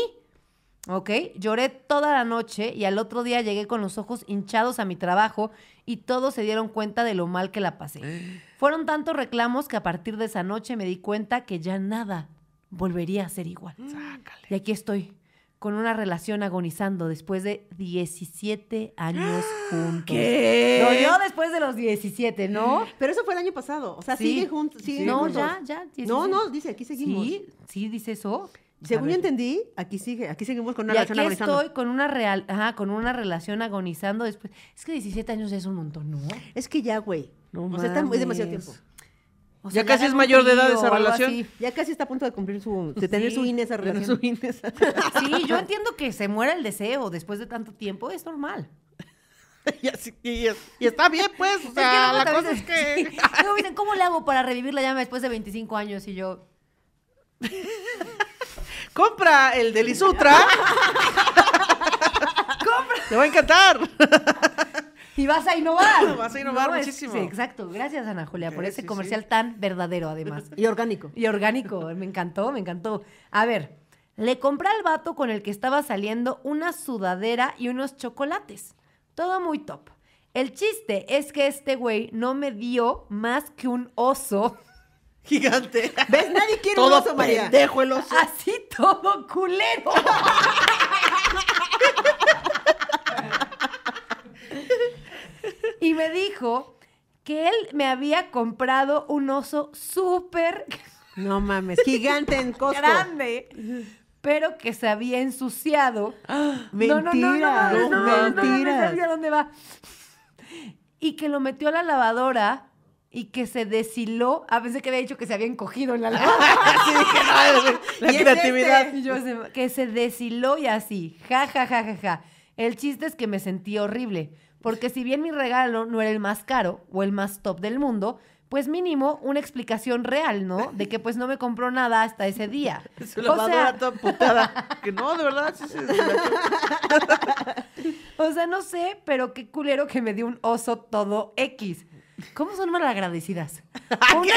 ¿Ok? Lloré toda la noche y al otro día llegué con los ojos hinchados a mi trabajo y todos se dieron cuenta de lo mal que la pasé. Fueron tantos reclamos que a partir de esa noche me di cuenta que ya nada volvería a ser igual. Sácale. Y aquí estoy, con una relación agonizando después de 17 años juntos. ¿Qué? yo después de los 17, ¿no? Pero eso fue el año pasado. O sea, sigue juntos. no, ya, ya. No, no, dice, aquí seguimos. Sí, sí, dice eso. Según yo entendí, aquí sigue, aquí seguimos con una relación agonizando. agonizando. estoy con una real, con una relación agonizando después. Es que 17 años es un montón, ¿no? Es que ya, güey. No o sea, es demasiado tiempo ya, casi es mayor de edad esa relación. Ya casi está a punto de cumplir su, de tener su Inés esa relación. Su sí, yo entiendo que se muera el deseo después de tanto tiempo, es normal. y, está bien, pues. O sea, la cosa es que. Luego miren ¿cómo le hago para revivir la llama después de 25 años? Y yo. Compra el del Isutra. Compra. Te va a encantar. Y vas a innovar. vas a innovar muchísimo. sí, exacto. Gracias, Ana Julia, por ese comercial tan verdadero, además. y orgánico. Y orgánico. Me encantó, me encantó. A ver, le compré al vato con el que estaba saliendo una sudadera y unos chocolates. Todo muy top. El chiste es que este güey no me dio más que un oso. Gigante. ¿Ves? Nadie quiere un oso, María. Dejo el oso. Así todo culero. y me dijo que él me había comprado un oso súper... No mames, gigante en Costco. Grande pero que se había ensuciado. mentira, dónde Y que lo metió a la lavadora y que se deshiló. A veces que había dicho que se había encogido en la lavadora. la creatividad. que se deshiló y así. Ja, ja, ja, ja, ja. El chiste es que me sentí horrible porque si bien mi regalo no era el más caro o el más top del mundo, pues mínimo una explicación real, ¿no? De que pues no me compró nada hasta ese día. Se o sea... putada. Que no, de verdad, sí, o sea, no sé, pero qué culero que me dio un oso todo X. ¿Cómo son malagradecidas? Una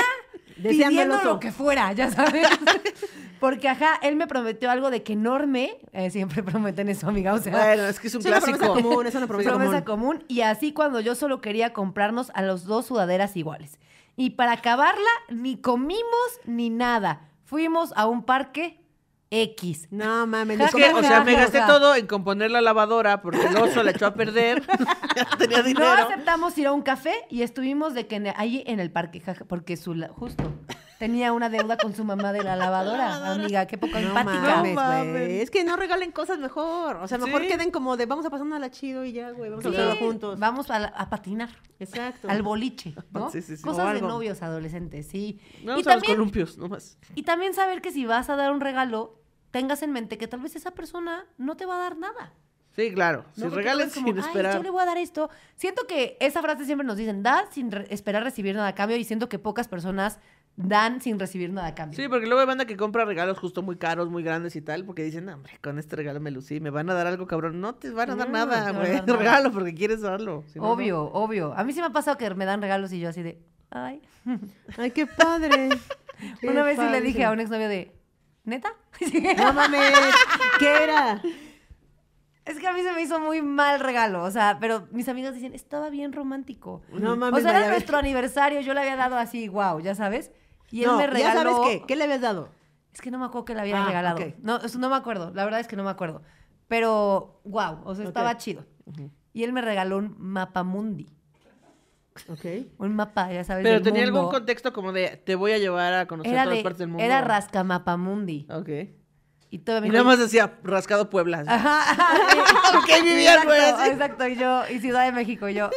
deseándolo lo que fuera, ya sabes. Porque, ajá, él me prometió algo de que enorme, eh, siempre prometen eso, amiga, o sea. Bueno, es que es un clásico. Una promesa común, es una promesa, común. Y así cuando yo solo quería comprarnos a los dos sudaderas iguales. Y para acabarla, ni comimos ni nada. Fuimos a un parque X. No mames, es que, o sea, me gasté todo en componer la lavadora porque el oso la echó a perder. tenía dinero. No aceptamos ir a un café y estuvimos de que ahí en el parque, porque su justo tenía una deuda con su mamá de la lavadora, amiga, qué poco no empática. Es que no regalen cosas mejor, o sea, mejor queden como de vamos a pasar una la chido y ya, güey, vamos a juntos. Vamos a, patinar. Exacto. Al boliche, ¿no? Sí, cosas de novios adolescentes, sí. y los columpios, nomás. Y también saber que si vas a dar un regalo tengas en mente que tal vez esa persona no te va a dar nada. Sí, claro. No, si sin esperar. Ay, yo le voy a dar esto. Siento que esa frase siempre nos dicen, da sin esperar recibir nada a cambio y siento que pocas personas dan sin recibir nada a cambio. Sí, porque luego hay banda que compra regalos justo muy caros, muy grandes y tal, porque dicen, hombre, con este regalo me lucí, me van a dar algo cabrón. No te van a dar nada, güey. regalo porque quieres darlo. obvio, obvio. A mí sí me ha pasado que me dan regalos y yo así de, ay. Ay, qué padre. Una vez sí le dije a un exnovio de, ¿Neta? No mames, ¿qué era? Es que a mí se me hizo muy mal regalo, o sea, pero mis amigos dicen, estaba bien romántico. No mames. O sea, era nuestro aniversario, yo le había dado así, wow, ya sabes. Y él me regaló. ¿Ya sabes qué? ¿Qué le habías dado? Es que no me acuerdo que le había ah, regalado. No, no me acuerdo, la verdad es que no me acuerdo. Pero, wow, o sea, estaba chido. Y él me regaló un mapamundi. Ok. Un mapa, ya sabes. Pero tenía algún contexto como de te voy a llevar a conocer todas partes del mundo. Era Rascamapamundi. Ok. Y, todavía y nada más decía rascado Puebla. Ajá. ok, vivía, exacto, y yo, y Ciudad de México, y yo.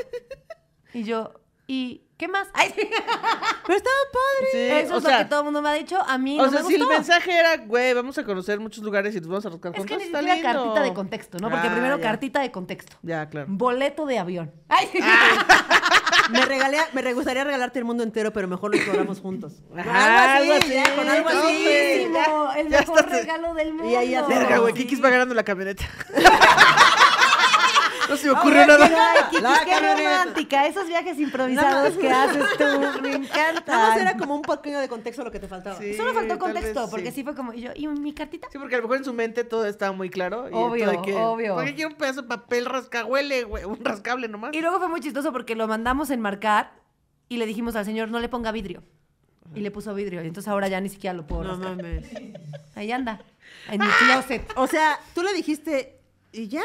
Y yo, ¿y qué más? Ay, Pero estaba padre. Eso es lo que todo el mundo me ha dicho. A mí o sea, si el mensaje era, güey, vamos a conocer muchos lugares y nos vamos a rascar juntos. Es que cartita de contexto, ¿no? Porque ah, primero cartita de contexto. Ya, claro. Boleto de avión. Ay, ah me, regalé, me gustaría regalarte el mundo entero, pero mejor lo exploramos juntos. Ajá, algo así, con algo así. el mejor regalo del mundo. Y ahí ya- güey, Kikis va ganando la camioneta. No se me ocurre nada. Que ah, qué romántica. Esos viajes improvisados que haces tú. Me encanta. era como un pequeño de contexto lo que te faltaba. Solo faltó contexto, porque sí. fue como, y yo, ¿y mi cartita? Sí, porque a lo mejor en su mente todo estaba muy claro. Y obvio, de que, Porque quiero un pedazo de papel rascahuele, güey, un rascable nomás. Y luego fue muy chistoso porque lo mandamos enmarcar y le dijimos al señor, no le ponga vidrio. Y le puso vidrio. Y entonces ahora ya ni siquiera lo puedo No mames. Ahí anda. En mi closet. Ah, o sea, tú le dijiste, ¿y ya?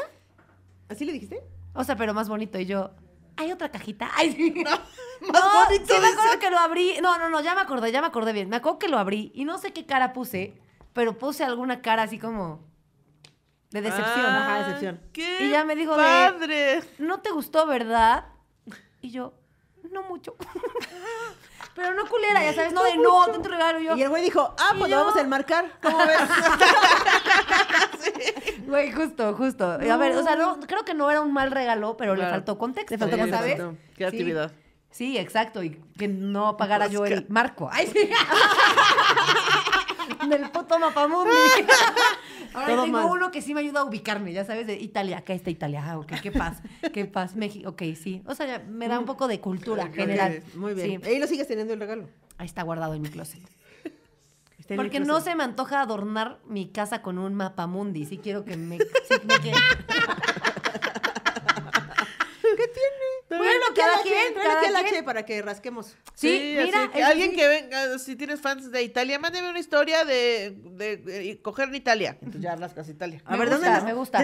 ¿Así le dijiste? O sea, pero más bonito. Y yo, ¿hay otra cajita? Ay, sí. No, más bonito. Sí, me acuerdo que lo abrí. No, no, no, ya me acordé, ya me acordé bien. Me acuerdo que lo abrí y no sé qué cara puse, pero puse alguna cara así como de decepción. ajá, ah, decepción. y ya me dijo Madre. no te gustó, ¿verdad? Y yo, no mucho. pero no culera, ya sabes, no de no, tu regalo yo. Y el güey dijo, ah, pues lo vamos a enmarcar. ¿Cómo ves? Güey, justo, justo. A ver, o sea, no, creo que no era un mal regalo, pero le faltó contexto. Le faltó contexto. Creatividad. Sí, exacto. Y que no pagara yo el marco. ¡Ay, sí! Del puto mapamundi. Ahora tengo uno que sí me ayuda a ubicarme, ya sabes, de Italia, acá está Italia, ah, ok, qué paz, qué paz, México, ok, sí. O sea, me da un poco de cultura general. Muy bien. Ahí lo sigues teniendo el regalo. Ahí está guardado en mi closet. Porque no se me antoja adornar mi casa con un mapamundi. Sí quiero que me... Sí, ¿Qué tiene? Bueno, cada quien, cada quien la para que rasquemos. Sí, mira. alguien que venga, si tienes fans de Italia, mándeme una historia de, de, coger en Italia. Entonces ya rascas Italia. A ver, ¿dónde me gusta.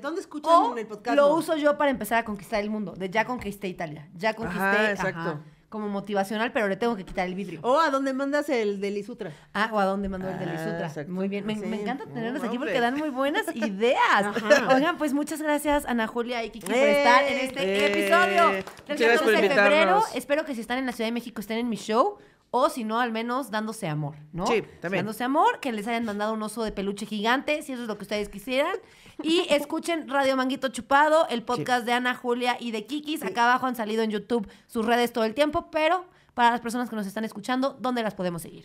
dónde, escuchas el podcast? Lo uso yo para empezar a conquistar el mundo. De ya conquisté Italia. Ya conquisté. Ajá, exacto como motivacional, pero le tengo que quitar el vidrio. O oh, a dónde mandas el de Lisutra. Ah, o a dónde mando el de Lisutra. Ah, muy bien, me, encanta tenerlos aquí porque dan muy buenas ideas. Oigan, pues muchas gracias Ana Julia y Kiki por eh, estar en este eh. episodio. Del 14 de febrero. Espero que si están en la Ciudad de México estén en mi show o si no, al menos dándose amor, ¿no? Sí, también. Dándose amor, que les hayan mandado un oso de peluche gigante, si eso es lo que ustedes quisieran. Y escuchen Radio Manguito Chupado, el podcast de Ana, Julia y de Kikis. Acá abajo han salido en YouTube sus redes todo el tiempo, pero para las personas que nos están escuchando, ¿dónde las podemos seguir?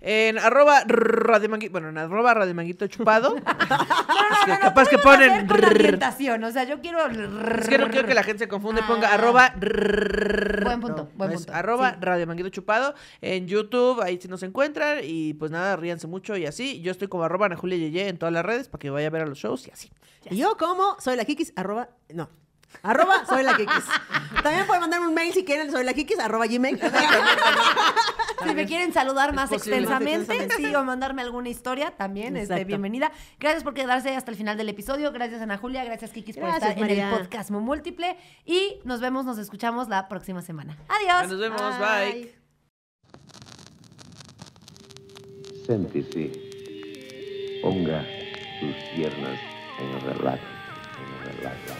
En arroba radiomanguito, bueno, en arroba Manguito chupado. no, no, no, capaz que ponen. o sea, yo quiero. Es que no quiero que la gente se confunde, ah. ponga arroba. Buen punto, buen punto. Arroba Radio Manguito chupado. En YouTube, ahí sí nos encuentran. Y pues nada, ríanse mucho y así. Yo estoy como arroba Ana Julia Yeye en todas las redes para que vaya a ver a los shows y así. Y yo como soy la Kikis, arroba. No. Arroba soy la Kikis. También pueden mandar un mail si quieren, soy la Kikis, arroba gmail. si me quieren saludar más extensamente, o mandarme alguna historia, también este, bienvenida. Gracias por quedarse hasta el final del episodio. Gracias, Ana Julia. Gracias, Kikis, por estar en el podcast múltiple. Y nos vemos, nos escuchamos la próxima semana. Adiós. Nos vemos, bye. ponga tus piernas en relax, en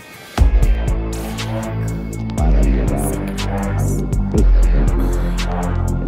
para llegar a